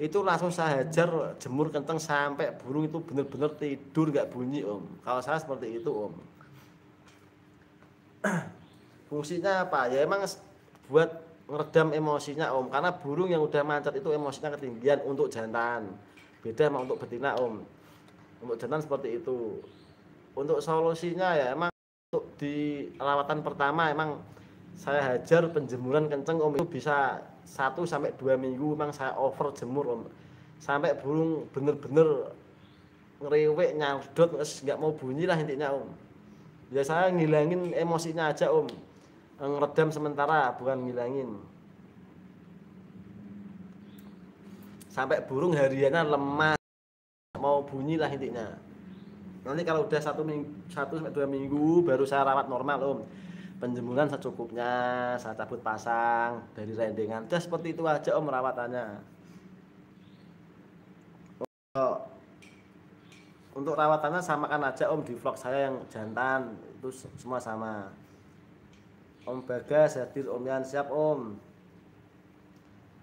itu langsung saya hajar jemur kentang sampai burung itu bener-bener tidur nggak bunyi om kalau saya seperti itu om fungsinya apa ya emang buat ngeredam emosinya om karena burung yang udah mancat itu emosinya ketinggian untuk jantan beda sama untuk betina om untuk jantan seperti itu untuk solusinya ya emang di lawatan pertama emang saya hajar penjemuran kenceng om itu bisa satu sampai dua minggu emang saya over jemur om sampai burung bener-bener ngeriwek udah nggak mau bunyi lah intinya om ya saya ngilangin emosinya aja om ngeredam sementara bukan ngilangin sampai burung hariannya lemah mau bunyi lah intinya nanti kalau udah satu minggu satu sampai dua minggu baru saya rawat normal om penjemuran secukupnya saya cabut pasang dari rendengan udah seperti itu aja om rawatannya oh, untuk rawatannya sama kan aja om di vlog saya yang jantan itu semua sama om bagas hadir om yan siap om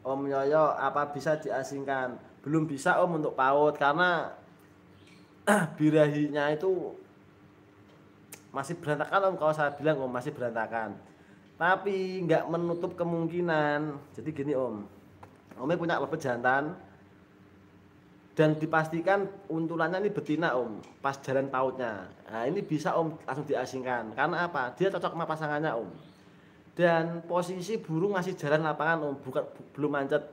om yoyo apa bisa diasingkan belum bisa om untuk paut karena birahinya itu masih berantakan om kalau saya bilang om masih berantakan tapi nggak menutup kemungkinan jadi gini om omnya punya apa? jantan dan dipastikan untulannya ini betina om pas jalan pautnya nah ini bisa om langsung diasingkan karena apa dia cocok sama pasangannya om dan posisi burung masih jalan lapangan om bukan belum mancet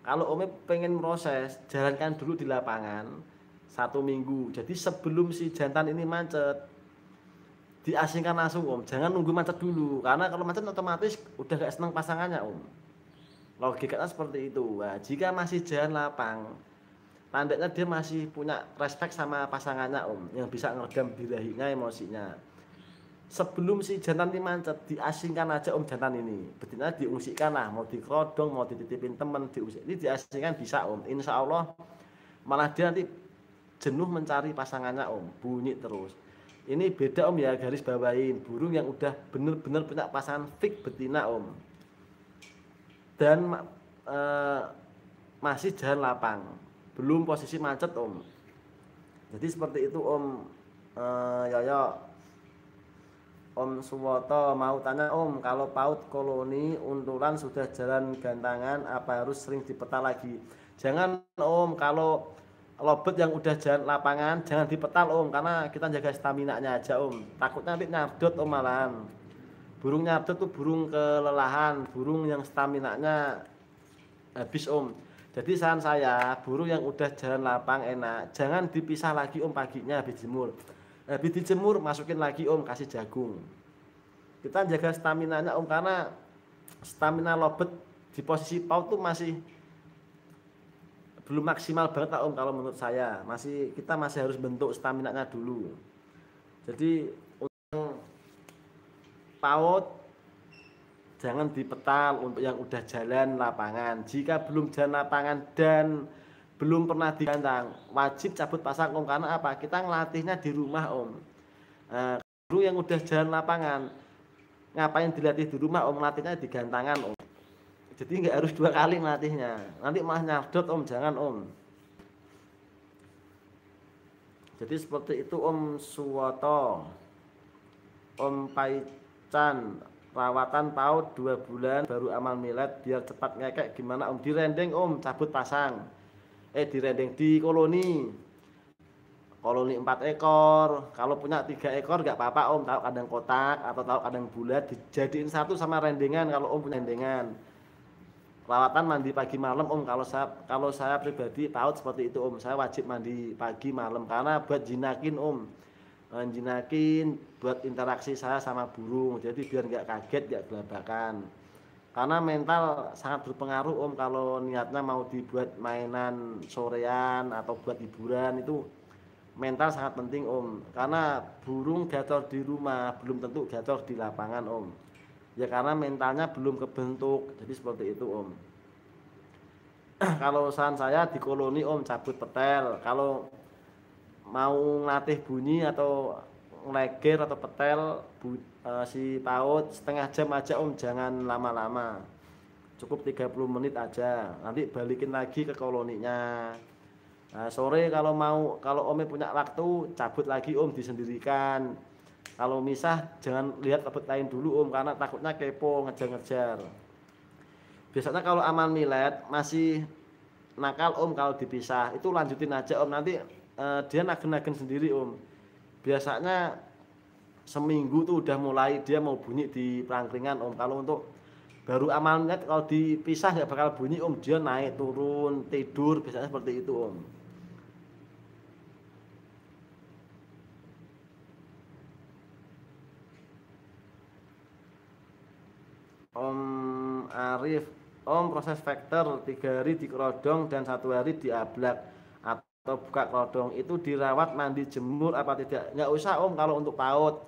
kalau omnya pengen proses jalankan dulu di lapangan satu minggu. Jadi sebelum si jantan ini mancet, diasingkan langsung om. Jangan nunggu mancet dulu, karena kalau mancet otomatis udah gak seneng pasangannya om. Logikanya seperti itu. Nah, jika masih jalan lapang, tandanya dia masih punya respect sama pasangannya om, yang bisa ngeredam dirahinya emosinya. Sebelum si jantan ini mancet, diasingkan aja om jantan ini. Betina diungsikan lah, mau dikrodong, mau dititipin temen, diusik. Ini diasingkan bisa om. Insya Allah malah dia nanti jenuh mencari pasangannya om bunyi terus ini beda om ya garis bawain burung yang udah bener-bener punya pasangan fix betina om dan e, masih jalan lapang belum posisi macet om jadi seperti itu om e, eh, yoyo ya, ya. Om Suwoto mau tanya Om, kalau paut koloni untulan sudah jalan gantangan, apa harus sering dipeta lagi? Jangan Om, kalau lobet yang udah jalan lapangan jangan dipetal om karena kita jaga stamina nya aja om takutnya nanti nyardut om malahan burung nyardut tuh burung kelelahan burung yang stamina nya habis om jadi saran saya burung yang udah jalan lapang enak jangan dipisah lagi om paginya habis jemur habis dijemur masukin lagi om kasih jagung kita jaga stamina nya om karena stamina lobet di posisi paut tuh masih belum maksimal banget Pak Om kalau menurut saya. Masih kita masih harus bentuk stamina-nya dulu. Jadi untuk paut jangan dipetal untuk yang udah jalan lapangan. Jika belum jalan lapangan dan belum pernah digantang, wajib cabut pasang Om karena apa? Kita ngelatihnya di rumah Om. Nah, yang udah jalan lapangan ngapain dilatih di rumah Om latihnya di gantangan Om. Jadi nggak harus dua kali melatihnya. Nanti mah nyadot om, jangan om. Jadi seperti itu om Suwoto, om Paican, perawatan tahu dua bulan baru amal milat biar cepat ngekek gimana om direndeng om cabut pasang eh direndeng di koloni koloni empat ekor kalau punya tiga ekor nggak apa-apa om tahu kadang kotak atau tahu kadang bulat dijadiin satu sama rendengan kalau om punya rendengan perawatan mandi pagi malam om kalau saya kalau saya pribadi tahu seperti itu om saya wajib mandi pagi malam karena buat jinakin om eh, jinakin buat interaksi saya sama burung jadi biar nggak kaget nggak gelabakan karena mental sangat berpengaruh om kalau niatnya mau dibuat mainan sorean atau buat hiburan itu mental sangat penting om karena burung gacor di rumah belum tentu gacor di lapangan om ya karena mentalnya belum kebentuk jadi seperti itu om kalau saran saya di koloni om cabut petel kalau mau ngatih bunyi atau ngeleger atau petel bu, e, si paut setengah jam aja om jangan lama-lama cukup 30 menit aja nanti balikin lagi ke koloninya nah, sore kalau mau kalau om punya waktu cabut lagi om disendirikan kalau misah jangan lihat kabut lain dulu om karena takutnya kepo ngejar-ngejar biasanya kalau aman milet masih nakal om kalau dipisah itu lanjutin aja om nanti eh, dia nagen-nagen sendiri om biasanya seminggu tuh udah mulai dia mau bunyi di perangkringan om kalau untuk baru aman milet kalau dipisah nggak bakal bunyi om dia naik turun tidur biasanya seperti itu om Om Arif Om proses vektor tiga hari di kerodong dan satu hari di ablak atau buka kerodong itu dirawat mandi jemur apa tidak nggak usah om kalau untuk paut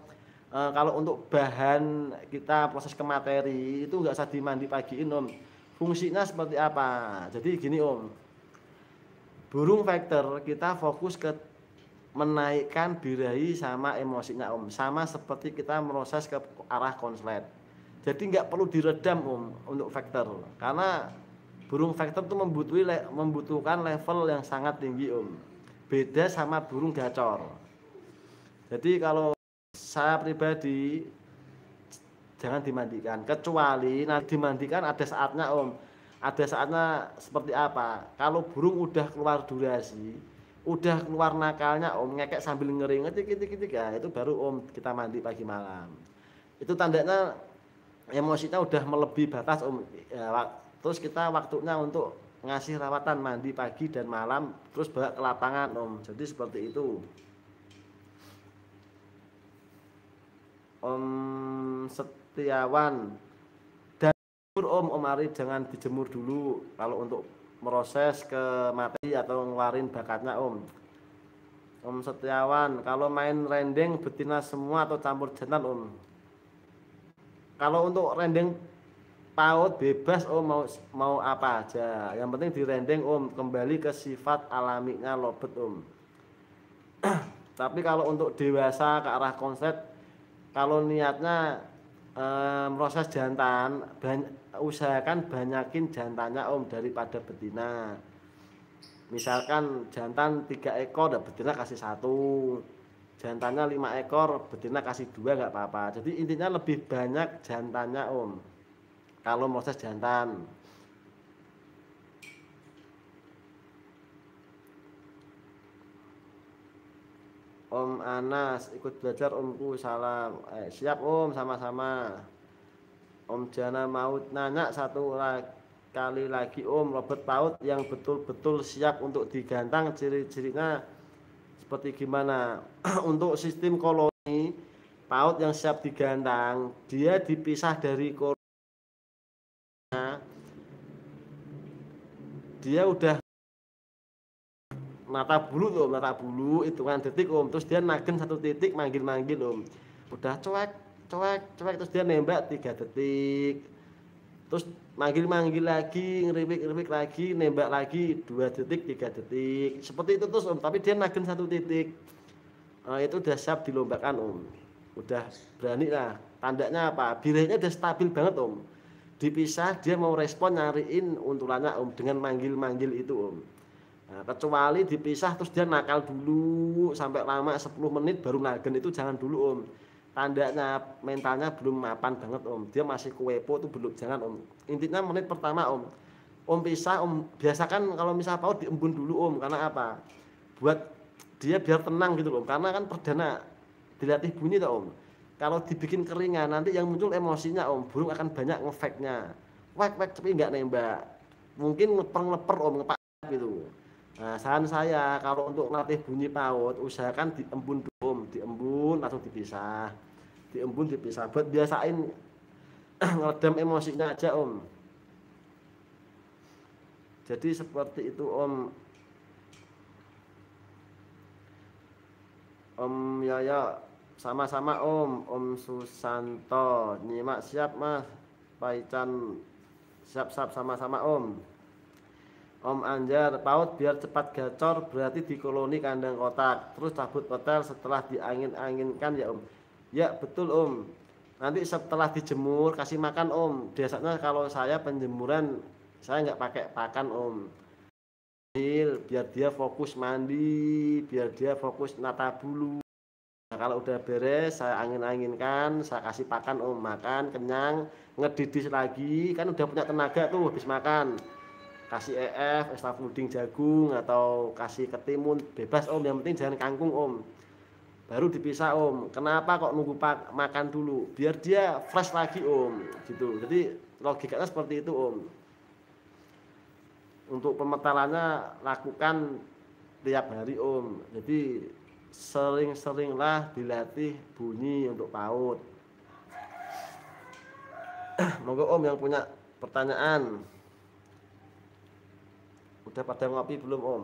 e, kalau untuk bahan kita proses ke materi itu nggak usah dimandi pagiin om fungsinya seperti apa jadi gini om burung vektor kita fokus ke menaikkan birahi sama emosinya om sama seperti kita proses ke arah konslet jadi nggak perlu diredam um, untuk vektor karena burung vektor itu membutuhkan membutuhkan level yang sangat tinggi om. Um. Beda sama burung gacor. Jadi kalau saya pribadi jangan dimandikan kecuali nanti dimandikan ada saatnya om ada saatnya seperti apa kalau burung udah keluar durasi udah keluar nakalnya om ngekek sambil ngeringet tik gitu ya itu baru om kita mandi pagi malam itu tandanya emosinya udah melebihi batas um, ya, terus kita waktunya untuk ngasih rawatan mandi pagi dan malam terus bawa ke lapangan om um, jadi seperti itu om um, setiawan dan om um, om Ari jangan dijemur dulu kalau untuk meroses ke materi atau ngeluarin bakatnya om om setiawan kalau main rendeng betina semua atau campur jantan om kalau untuk rendeng PAUD bebas om oh, mau mau apa aja yang penting di rendeng om oh, kembali ke sifat alaminya lobet om tapi kalau untuk dewasa ke arah konsep kalau niatnya um, proses jantan bany- usahakan banyakin jantannya om daripada betina misalkan jantan tiga ekor dan betina kasih satu jantannya lima ekor betina kasih dua nggak apa-apa jadi intinya lebih banyak jantannya om kalau proses jantan Om Anas ikut belajar omku salam eh, siap om sama-sama Om Jana mau nanya satu lagi kali lagi Om Robert Paut yang betul-betul siap untuk digantang ciri-cirinya seperti gimana untuk sistem koloni paut yang siap digantang dia dipisah dari koloni dia udah mata bulu tuh mata bulu kan detik om terus dia nagen satu titik manggil manggil om udah cuek cuek cuek terus dia nembak tiga detik terus manggil-manggil lagi, ngeripik-ngeripik lagi, nembak lagi dua detik, tiga detik. Seperti itu terus Om, tapi dia nagen satu titik. Uh, itu udah siap dilombakan Om. Udah berani lah. Tandanya apa? Birahnya udah stabil banget Om. Dipisah dia mau respon nyariin untulannya Om dengan manggil-manggil itu Om. Nah, kecuali dipisah terus dia nakal dulu sampai lama 10 menit baru nagen itu jangan dulu Om tandanya mentalnya belum mapan banget om dia masih kuepo tuh belum jangan om intinya menit pertama om om bisa om biasakan kalau misal paut diembun dulu om karena apa buat dia biar tenang gitu loh karena kan perdana dilatih bunyi tuh om kalau dibikin keringan nanti yang muncul emosinya om burung akan banyak ngefeknya wek wek tapi nggak nembak mungkin ngeper ngeper om ngepak gitu Nah, saran saya kalau untuk latih bunyi paut usahakan diembun dulu, om. diembun langsung dipisah diembun dipisabet biasain ngeredam emosinya aja om jadi seperti itu om om Yaya sama-sama om om Susanto nyimak siap mas Paican siap-siap sama-sama om Om Anjar, paut biar cepat gacor berarti di koloni kandang kotak. Terus cabut hotel setelah diangin-anginkan ya Om. Ya betul om. Nanti setelah dijemur kasih makan om. Biasanya kalau saya penjemuran saya nggak pakai pakan om. Biar dia fokus mandi, biar dia fokus nata bulu. Nah, kalau udah beres, saya angin-anginkan, saya kasih pakan, om makan, kenyang, ngedidis lagi, kan udah punya tenaga tuh habis makan. Kasih EF, extra puding jagung, atau kasih ketimun, bebas om, yang penting jangan kangkung om baru dipisah om kenapa kok nunggu makan dulu biar dia fresh lagi om gitu jadi logikanya seperti itu om untuk pemetalannya lakukan tiap hari om jadi sering-seringlah dilatih bunyi untuk paut monggo om yang punya pertanyaan udah pada ngopi belum om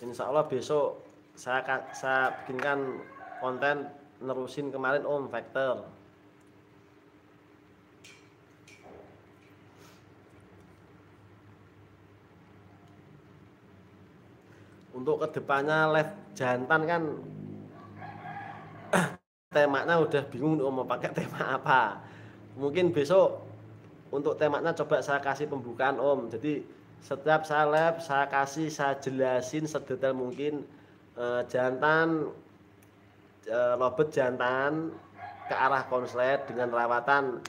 insya Allah besok saya saya bikinkan konten nerusin kemarin Om Factor untuk kedepannya live jantan kan temanya udah bingung mau pakai tema apa mungkin besok untuk temanya coba saya kasih pembukaan om jadi setiap salep saya kasih saya jelasin sedetail mungkin e, jantan e, lobet jantan ke arah konslet dengan rawatan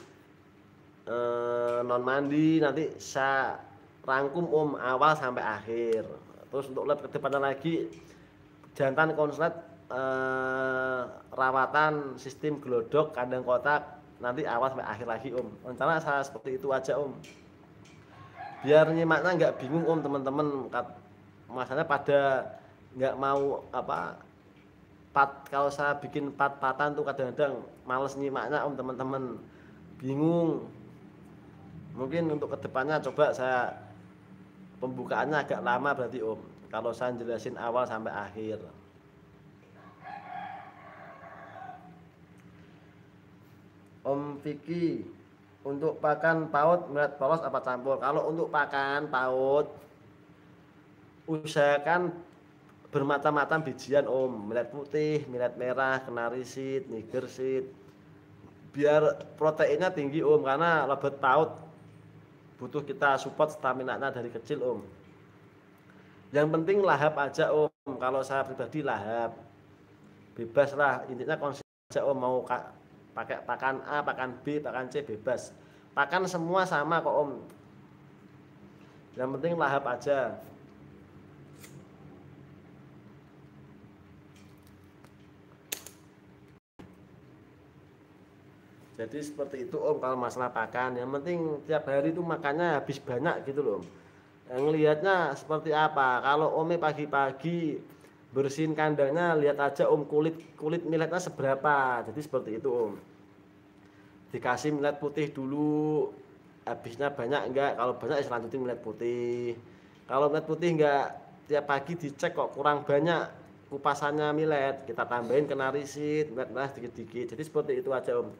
e, eh, non mandi nanti saya rangkum om awal sampai akhir terus untuk lab kedepannya lagi jantan konslet e, rawatan sistem gelodok kandang kotak nanti awal sampai akhir lagi om rencana saya seperti itu aja om biar nyimaknya nggak bingung om teman-teman masalahnya pada nggak mau apa pat kalau saya bikin pat-patan tuh kadang-kadang males nyimaknya om teman-teman bingung mungkin untuk kedepannya coba saya pembukaannya agak lama berarti om kalau saya jelasin awal sampai akhir Om Vicky untuk pakan paut melihat polos apa campur? Kalau untuk pakan paut usahakan bermacam-macam bijian om Melihat putih, melihat merah, kenari seed, niger seed biar proteinnya tinggi om karena lebet paut butuh kita support stamina nya dari kecil om yang penting lahap aja om kalau saya pribadi lahap bebas lah intinya konsep aja om mau pakai pakan A pakan B pakan C bebas pakan semua sama kok om yang penting lahap aja jadi seperti itu om kalau masalah pakan yang penting tiap hari itu makannya habis banyak gitu loh om lihatnya seperti apa kalau ome pagi-pagi bersihin kandangnya lihat aja om kulit kulit miletnya seberapa jadi seperti itu om dikasih milet putih dulu habisnya banyak enggak kalau banyak ya selanjutnya milet putih kalau milet putih enggak tiap pagi dicek kok kurang banyak kupasannya milet kita tambahin kena risit milet milet sedikit sedikit jadi seperti itu aja om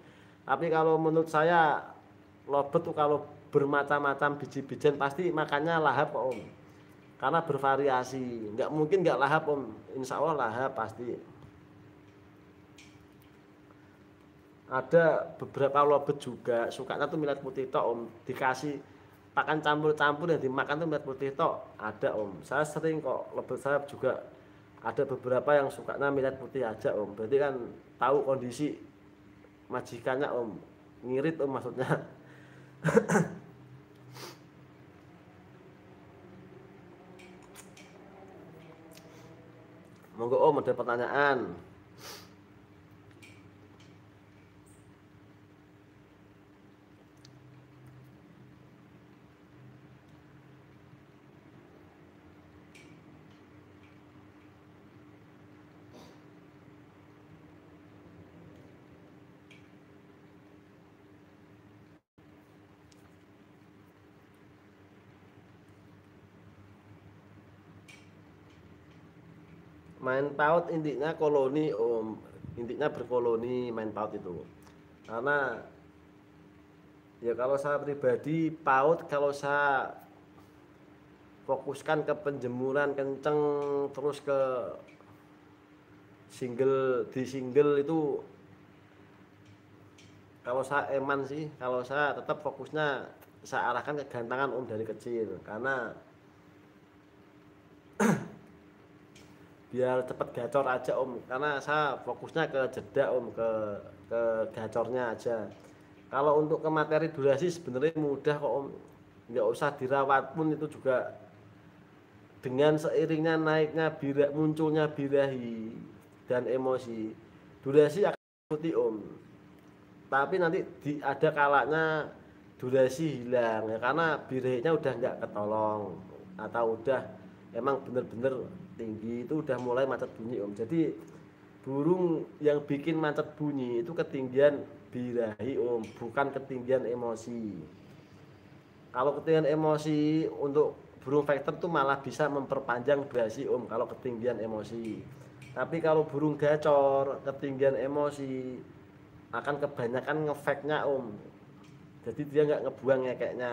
tapi kalau menurut saya lobet tuh kalau bermacam-macam biji-bijian pasti makannya lahap kok om karena bervariasi nggak mungkin nggak lahap om insya Allah lahap pasti ada beberapa lobet juga suka tuh milat putih toh om dikasih pakan campur-campur yang dimakan tuh milat putih toh ada om saya sering kok lobet saya juga ada beberapa yang sukanya milat putih aja om berarti kan tahu kondisi majikannya om ngirit om maksudnya monggo Om ada pertanyaan main paut intinya koloni om intinya berkoloni main paut itu karena ya kalau saya pribadi paut kalau saya fokuskan ke penjemuran kenceng terus ke single di single itu kalau saya eman sih kalau saya tetap fokusnya saya arahkan ke gantangan om dari kecil karena biar cepet gacor aja om karena saya fokusnya ke jeda om ke ke gacornya aja kalau untuk ke materi durasi sebenarnya mudah kok om nggak usah dirawat pun itu juga dengan seiringnya naiknya birah munculnya birahi dan emosi durasi akan ikuti om tapi nanti di, ada kalanya durasi hilang ya karena birahinya udah nggak ketolong atau udah emang bener-bener tinggi itu udah mulai macet bunyi om jadi burung yang bikin macet bunyi itu ketinggian birahi om bukan ketinggian emosi kalau ketinggian emosi untuk burung vektor itu malah bisa memperpanjang durasi om kalau ketinggian emosi tapi kalau burung gacor ketinggian emosi akan kebanyakan ngefeknya om jadi dia nggak ngebuangnya kayaknya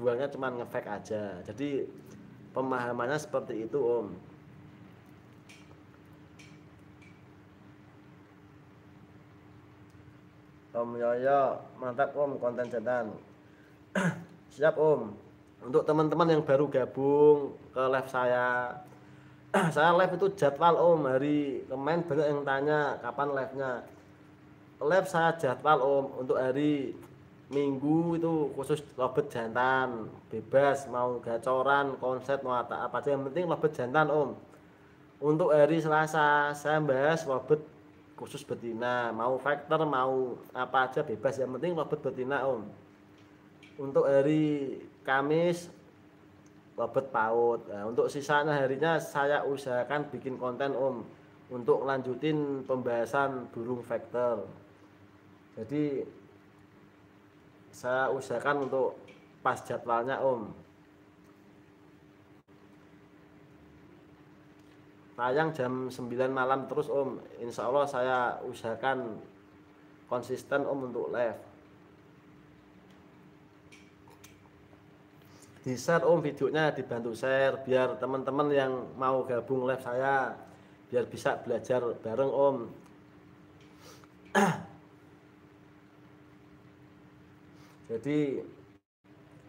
buangnya cuma ngefek aja jadi pemahamannya seperti itu om Om Yoyo, mantap Om konten jantan. Siap Om. Untuk teman-teman yang baru gabung ke live saya, saya live itu jadwal Om hari kemarin banyak yang tanya kapan live-nya. Live saya jadwal Om untuk hari Minggu itu khusus lobet jantan, bebas mau gacoran, konsep mau apa aja yang penting lobet jantan Om. Untuk hari Selasa saya bahas lobet khusus betina mau faktor mau apa aja bebas yang penting robot betina om untuk hari Kamis robot PAUD nah, untuk sisanya harinya saya usahakan bikin konten om untuk lanjutin pembahasan burung vektor jadi saya usahakan untuk pas jadwalnya om tayang jam 9 malam terus om insya Allah saya usahakan konsisten om untuk live di share om videonya dibantu share biar teman-teman yang mau gabung live saya biar bisa belajar bareng om jadi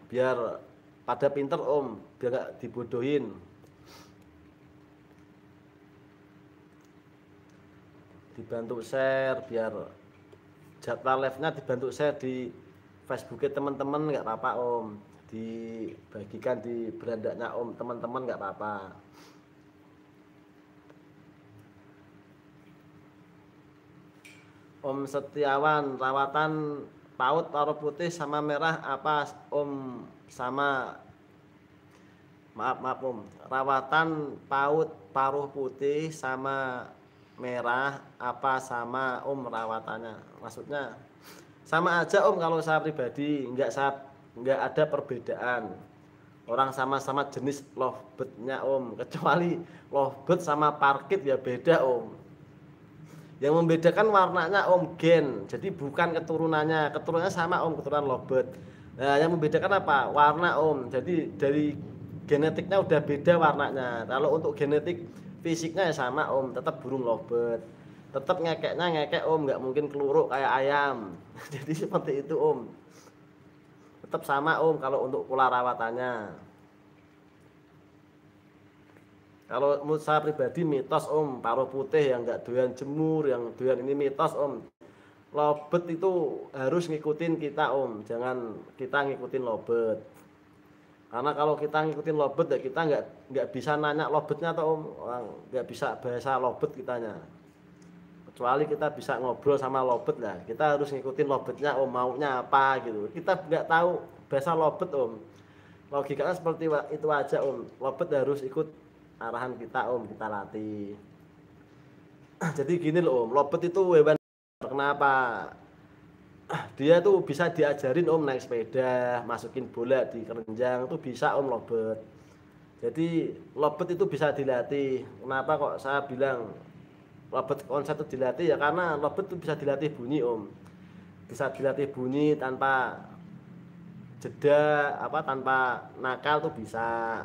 biar pada pinter om biar gak dibodohin dibantu share biar jadwal live-nya dibantu share di Facebook teman-teman nggak apa-apa Om dibagikan di berandanya Om teman-teman nggak apa-apa Om Setiawan rawatan paut paruh putih sama merah apa Om sama maaf maaf Om rawatan paut paruh putih sama merah apa sama om rawatannya maksudnya sama aja om kalau saya pribadi nggak saya nggak ada perbedaan orang sama-sama jenis lovebird om kecuali lovebird sama parkit ya beda om yang membedakan warnanya om gen jadi bukan keturunannya keturunannya sama om keturunan lovebird nah yang membedakan apa warna om jadi dari genetiknya udah beda warnanya kalau untuk genetik fisiknya ya sama om tetap burung lovebird, tetap ngekeknya ngekek om nggak mungkin keluruk kayak ayam jadi seperti itu om tetap sama om kalau untuk pola rawatannya kalau menurut saya pribadi mitos om paruh putih yang nggak doyan jemur yang doyan ini mitos om lobet itu harus ngikutin kita om jangan kita ngikutin lobet karena kalau kita ngikutin lobet ya kita nggak nggak bisa nanya lobetnya atau orang nggak bisa bahasa lobet kitanya kecuali kita bisa ngobrol sama lobet lah kita harus ngikutin lobetnya om oh, maunya apa gitu kita nggak tahu bahasa lobet om logikanya seperti itu aja om lobet harus ikut arahan kita om kita latih jadi gini loh om lobet itu hewan kenapa dia tuh bisa diajarin om naik sepeda, masukin bola di kerenjang tuh bisa om lobet. Jadi lobet itu bisa dilatih. Kenapa kok saya bilang lobet konsep itu dilatih ya karena lobet itu bisa dilatih bunyi om. Bisa dilatih bunyi tanpa jeda apa tanpa nakal tuh bisa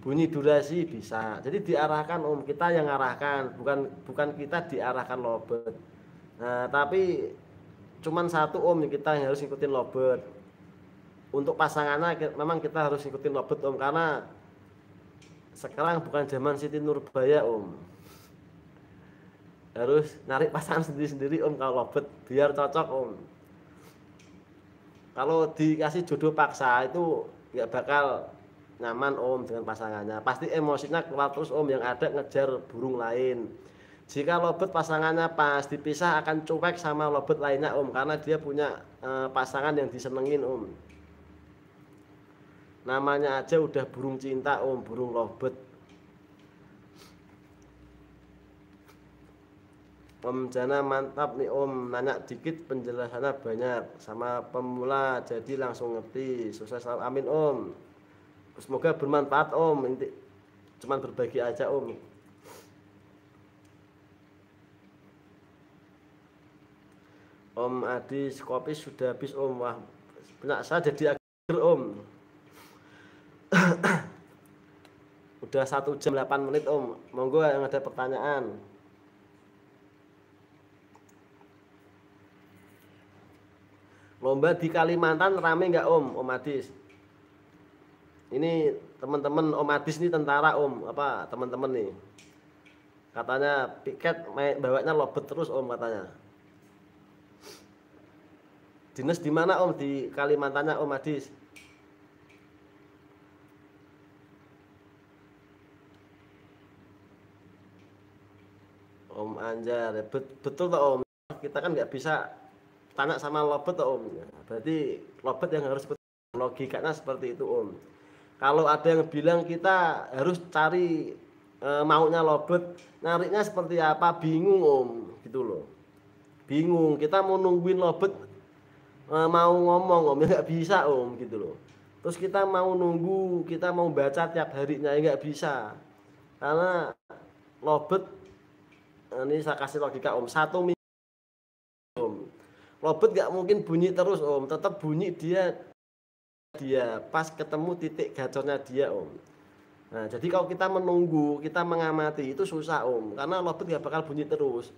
bunyi durasi bisa jadi diarahkan om kita yang arahkan bukan bukan kita diarahkan lobet nah tapi cuman satu om kita yang harus ikutin lobet untuk pasangannya memang kita harus ikutin lobet om karena sekarang bukan zaman Siti Nurbaya om harus narik pasangan sendiri-sendiri om kalau lobet biar cocok om kalau dikasih jodoh paksa itu nggak bakal nyaman om dengan pasangannya pasti emosinya keluar terus om yang ada ngejar burung lain jika lobet pasangannya pas dipisah akan cuek sama lobet lainnya Om karena dia punya e, pasangan yang disenengin Om. Namanya aja udah burung cinta Om, burung lobet. Om mantap nih Om, nanya dikit penjelasannya banyak sama pemula jadi langsung ngerti. Sukses selalu amin Om. Semoga bermanfaat Om. cuman berbagi aja Om. Om Adi kopi sudah habis Om wah banyak saya jadi akhir Om udah satu jam 8 menit Om monggo yang ada pertanyaan lomba di Kalimantan rame nggak Om Om Adis ini teman-teman Om Adis ini tentara Om apa teman-teman nih katanya piket bawanya lobet terus Om katanya Dinas di mana Om? Di Kalimantannya Om Adis. Om Anjar, Bet betul tak Om? Kita kan nggak bisa tanak sama lobet tak Om. Ya, berarti lobet yang harus logikanya seperti itu Om. Kalau ada yang bilang kita harus cari e, maunya lobet, nariknya seperti apa? Bingung Om, gitu loh. Bingung. Kita mau nungguin lobet Eh, mau ngomong om ya nggak bisa om gitu loh terus kita mau nunggu kita mau baca tiap harinya ya nggak bisa karena lobet eh, ini saya kasih logika om satu minggu om lobet nggak mungkin bunyi terus om tetap bunyi dia dia pas ketemu titik gacornya dia om nah jadi kalau kita menunggu kita mengamati itu susah om karena lobet nggak bakal bunyi terus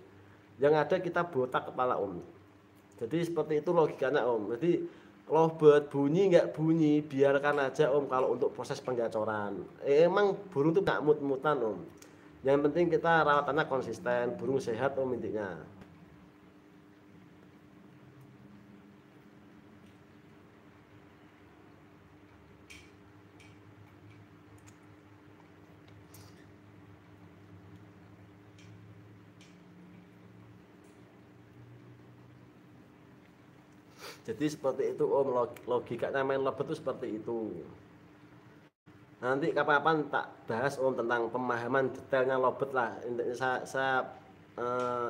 yang ada kita botak kepala om jadi seperti itu logikanya Om. Jadi buat bunyi nggak bunyi biarkan aja Om kalau untuk proses penggacoran. Eh, emang burung tuh nggak mut-mutan Om. Yang penting kita rawatannya konsisten, burung sehat Om intinya. Jadi seperti itu Om oh, logikanya main lebet itu seperti itu. Nanti kapan-kapan tak bahas Om oh, tentang pemahaman detailnya lobet lah. Intinya saya, saya eh,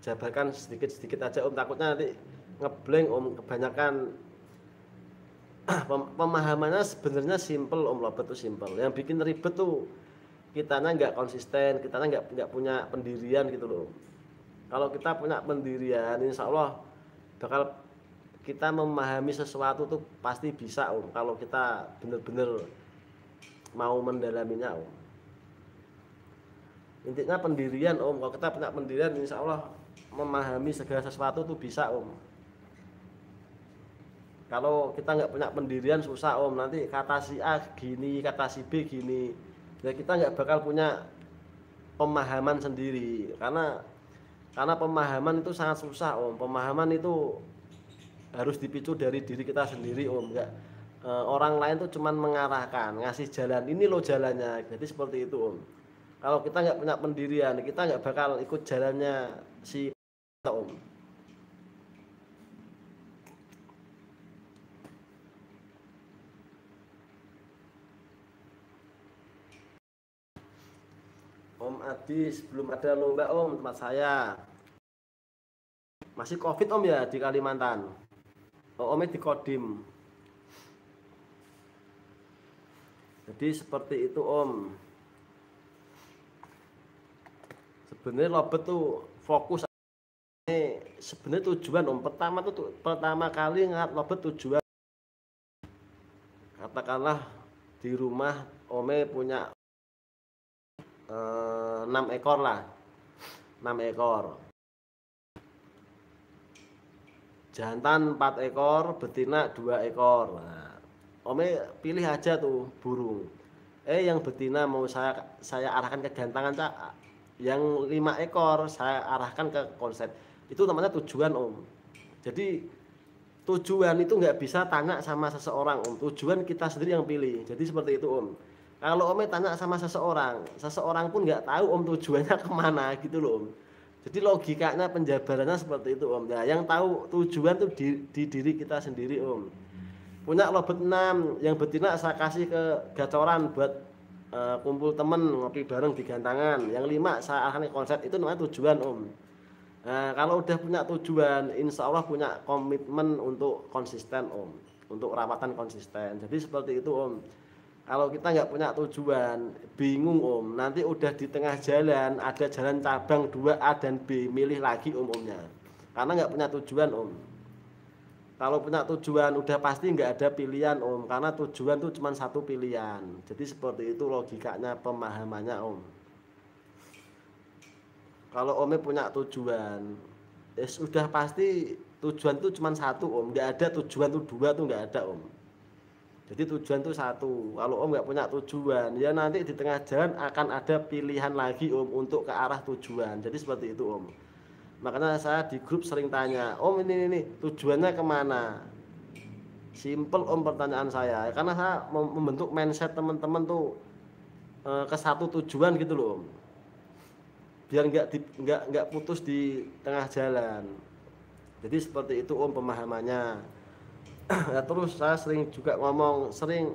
jabarkan sedikit-sedikit aja Om takutnya nanti ngebleng Om kebanyakan pemahamannya sebenarnya simple Om lobet itu simple. Yang bikin ribet tuh kitanya nggak konsisten, kitanya nggak nggak punya pendirian gitu loh. Kalau kita punya pendirian, insya Allah bakal kita memahami sesuatu tuh pasti bisa om kalau kita benar-benar mau mendalaminya om intinya pendirian om kalau kita punya pendirian insya Allah memahami segala sesuatu tuh bisa om kalau kita nggak punya pendirian susah om nanti kata si A gini kata si B gini ya kita nggak bakal punya pemahaman sendiri karena karena pemahaman itu sangat susah om pemahaman itu harus dipicu dari diri kita sendiri om enggak e, eh, orang lain tuh cuman mengarahkan ngasih jalan ini lo jalannya jadi seperti itu om kalau kita nggak punya pendirian kita nggak bakal ikut jalannya si om Om Adi sebelum ada lomba Om tempat saya masih covid Om ya di Kalimantan di Kodim. Jadi seperti itu Om. Sebenarnya lobet tuh fokus ini sebenarnya tujuan Om pertama tuh pertama kali ngat lobet tujuan katakanlah di rumah Ome punya eh, enam ekor lah enam ekor jantan 4 ekor, betina 2 ekor. Nah, Ome pilih aja tuh burung. Eh yang betina mau saya saya arahkan ke gantangan cak. Yang 5 ekor saya arahkan ke konsep. Itu namanya tujuan Om. Jadi tujuan itu nggak bisa tanya sama seseorang Om. Tujuan kita sendiri yang pilih. Jadi seperti itu Om. Kalau Om tanya sama seseorang, seseorang pun nggak tahu Om tujuannya kemana gitu loh Om jadi logikanya penjabarannya seperti itu Om. Nah, yang tahu tujuan tuh di, di diri kita sendiri Om. Punya lobet 6 yang betina saya kasih ke gacoran buat uh, kumpul temen ngopi bareng di gantangan. Yang lima saya akan konsep itu namanya tujuan Om. Nah, kalau udah punya tujuan, insya Allah punya komitmen untuk konsisten Om, untuk rapatan konsisten. Jadi seperti itu Om kalau kita nggak punya tujuan bingung om nanti udah di tengah jalan ada jalan cabang 2A dan B milih lagi om omnya karena nggak punya tujuan om kalau punya tujuan udah pasti nggak ada pilihan om karena tujuan tuh cuma satu pilihan jadi seperti itu logikanya pemahamannya om kalau omnya punya tujuan eh, sudah pasti tujuan tuh cuma satu om nggak ada tujuan tuh dua tuh nggak ada om jadi tujuan itu satu. Kalau om nggak punya tujuan, ya nanti di tengah jalan akan ada pilihan lagi om untuk ke arah tujuan. Jadi seperti itu om. Makanya saya di grup sering tanya, om ini ini tujuannya kemana? Simple om pertanyaan saya, karena saya membentuk mindset teman-teman tuh eh, ke satu tujuan gitu loh om. Biar nggak nggak nggak putus di tengah jalan. Jadi seperti itu om pemahamannya ya terus saya sering juga ngomong sering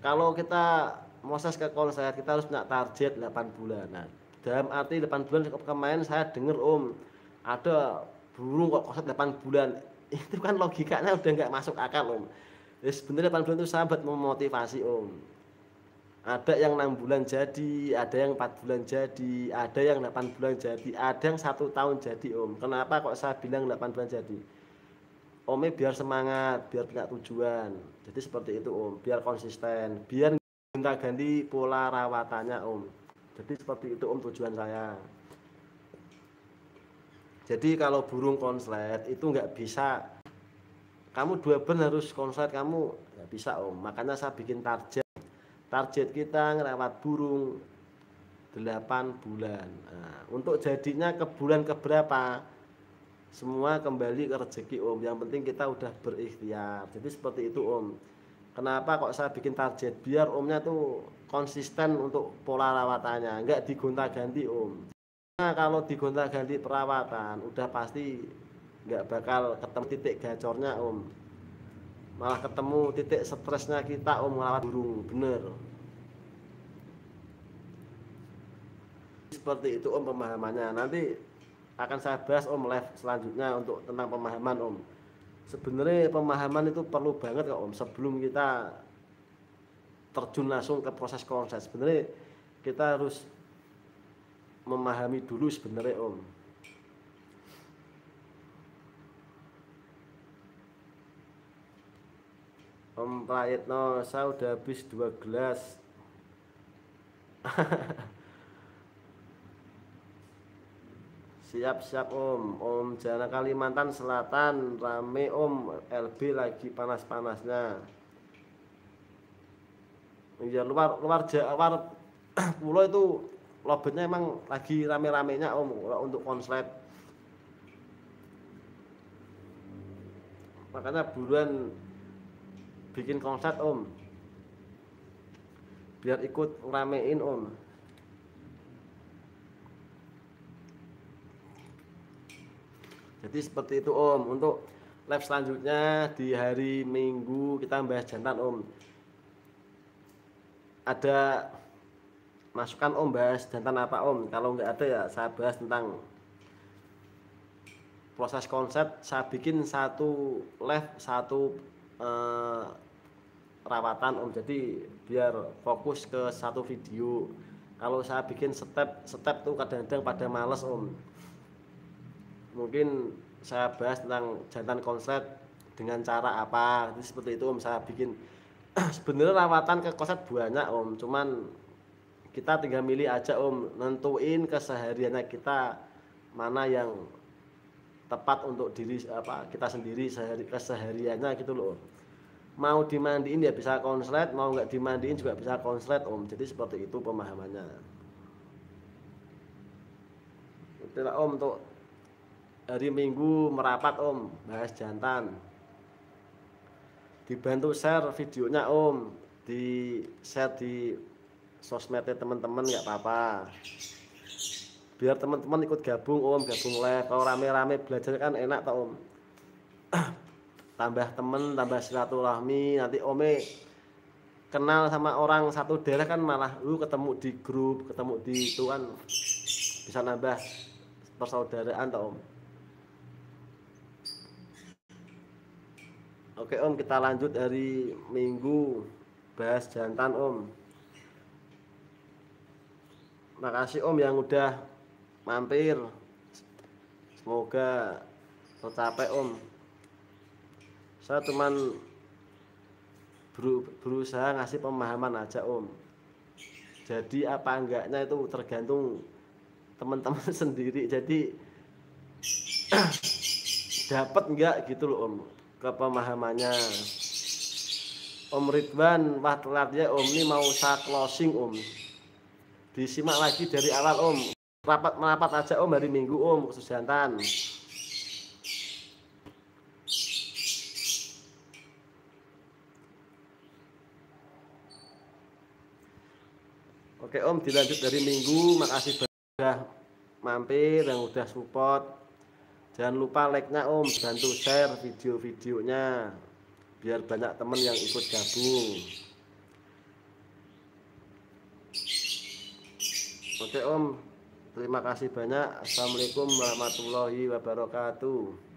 kalau kita proses ke konser kita harus punya target 8 bulan nah dalam arti 8 bulan cukup kemarin saya dengar om ada burung kok konser 8 bulan itu kan logikanya udah nggak masuk akal om ya sebenarnya 8 bulan itu sahabat memotivasi om ada yang 6 bulan jadi, ada yang 4 bulan jadi, ada yang 8 bulan jadi, ada yang satu tahun jadi om. Kenapa kok saya bilang 8 bulan jadi? Ome biar semangat, biar punya tujuan. Jadi seperti itu Om, biar konsisten, biar minta ganti pola rawatannya Om. Jadi seperti itu Om tujuan saya. Jadi kalau burung konslet itu nggak bisa kamu dua ben harus konslet kamu nggak bisa Om. Makanya saya bikin target. Target kita ngerawat burung 8 bulan. Nah, untuk jadinya ke bulan keberapa? semua kembali ke rezeki Om. Yang penting kita udah berikhtiar. Jadi seperti itu Om. Kenapa kok saya bikin target biar Omnya tuh konsisten untuk pola rawatannya, nggak digonta-ganti Om. Nah, kalau digonta-ganti perawatan udah pasti nggak bakal ketemu titik gacornya Om. Malah ketemu titik stresnya kita Om merawat burung, bener. Seperti itu Om pemahamannya. Nanti akan saya bahas Om live selanjutnya untuk tentang pemahaman Om. Sebenarnya pemahaman itu perlu banget kok Om sebelum kita terjun langsung ke proses konsep. Sebenarnya kita harus memahami dulu sebenarnya Om. Om Prayetno, saya udah habis dua gelas. Siap-siap Om, Om Jana Kalimantan Selatan rame Om, LB lagi panas-panasnya. ya luar luar luar pulau itu lobetnya emang lagi rame-ramenya Om untuk konslet. Makanya buruan bikin konslet Om. Biar ikut ramein Om. Jadi seperti itu Om. Untuk live selanjutnya di hari Minggu kita membahas jantan Om. Ada masukan Om bahas jantan apa Om? Kalau nggak ada ya saya bahas tentang proses konsep saya bikin satu live satu eh, rawatan Om. Jadi biar fokus ke satu video. Kalau saya bikin step step tuh kadang-kadang pada males Om mungkin saya bahas tentang jantan konslet dengan cara apa jadi seperti itu om saya bikin sebenarnya rawatan ke konslet banyak om cuman kita tinggal milih aja om nentuin kesehariannya kita mana yang tepat untuk diri apa kita sendiri sehari, kesehariannya gitu loh om. mau dimandiin ya bisa konslet mau nggak dimandiin juga bisa konslet om jadi seperti itu pemahamannya itulah om untuk hari Minggu merapat Om bahas jantan dibantu share videonya Om di share di sosmednya teman-teman nggak apa-apa biar teman-teman ikut gabung Om gabung live kalau rame-rame belajar kan enak tau Om tambah temen tambah silaturahmi nanti Om kenal sama orang satu daerah kan malah lu ketemu di grup ketemu di tuan, bisa nambah persaudaraan tau Om Oke Om, kita lanjut hari Minggu bahas jantan Om. Makasih Om yang udah mampir. Semoga tercapai Om. Saya cuman berusaha ngasih pemahaman aja Om. Jadi apa enggaknya itu tergantung teman-teman sendiri. Jadi dapat enggak gitu loh Om kepemahamannya Om Ridwan wah telat ya Om ini mau saya closing Om disimak lagi dari awal Om rapat merapat aja Om hari Minggu Om khusus jantan Oke Om dilanjut dari Minggu makasih banyak mampir yang udah support Jangan lupa like-nya Om, bantu share video-videonya biar banyak teman yang ikut gabung. Oke Om, terima kasih banyak. Assalamualaikum warahmatullahi wabarakatuh.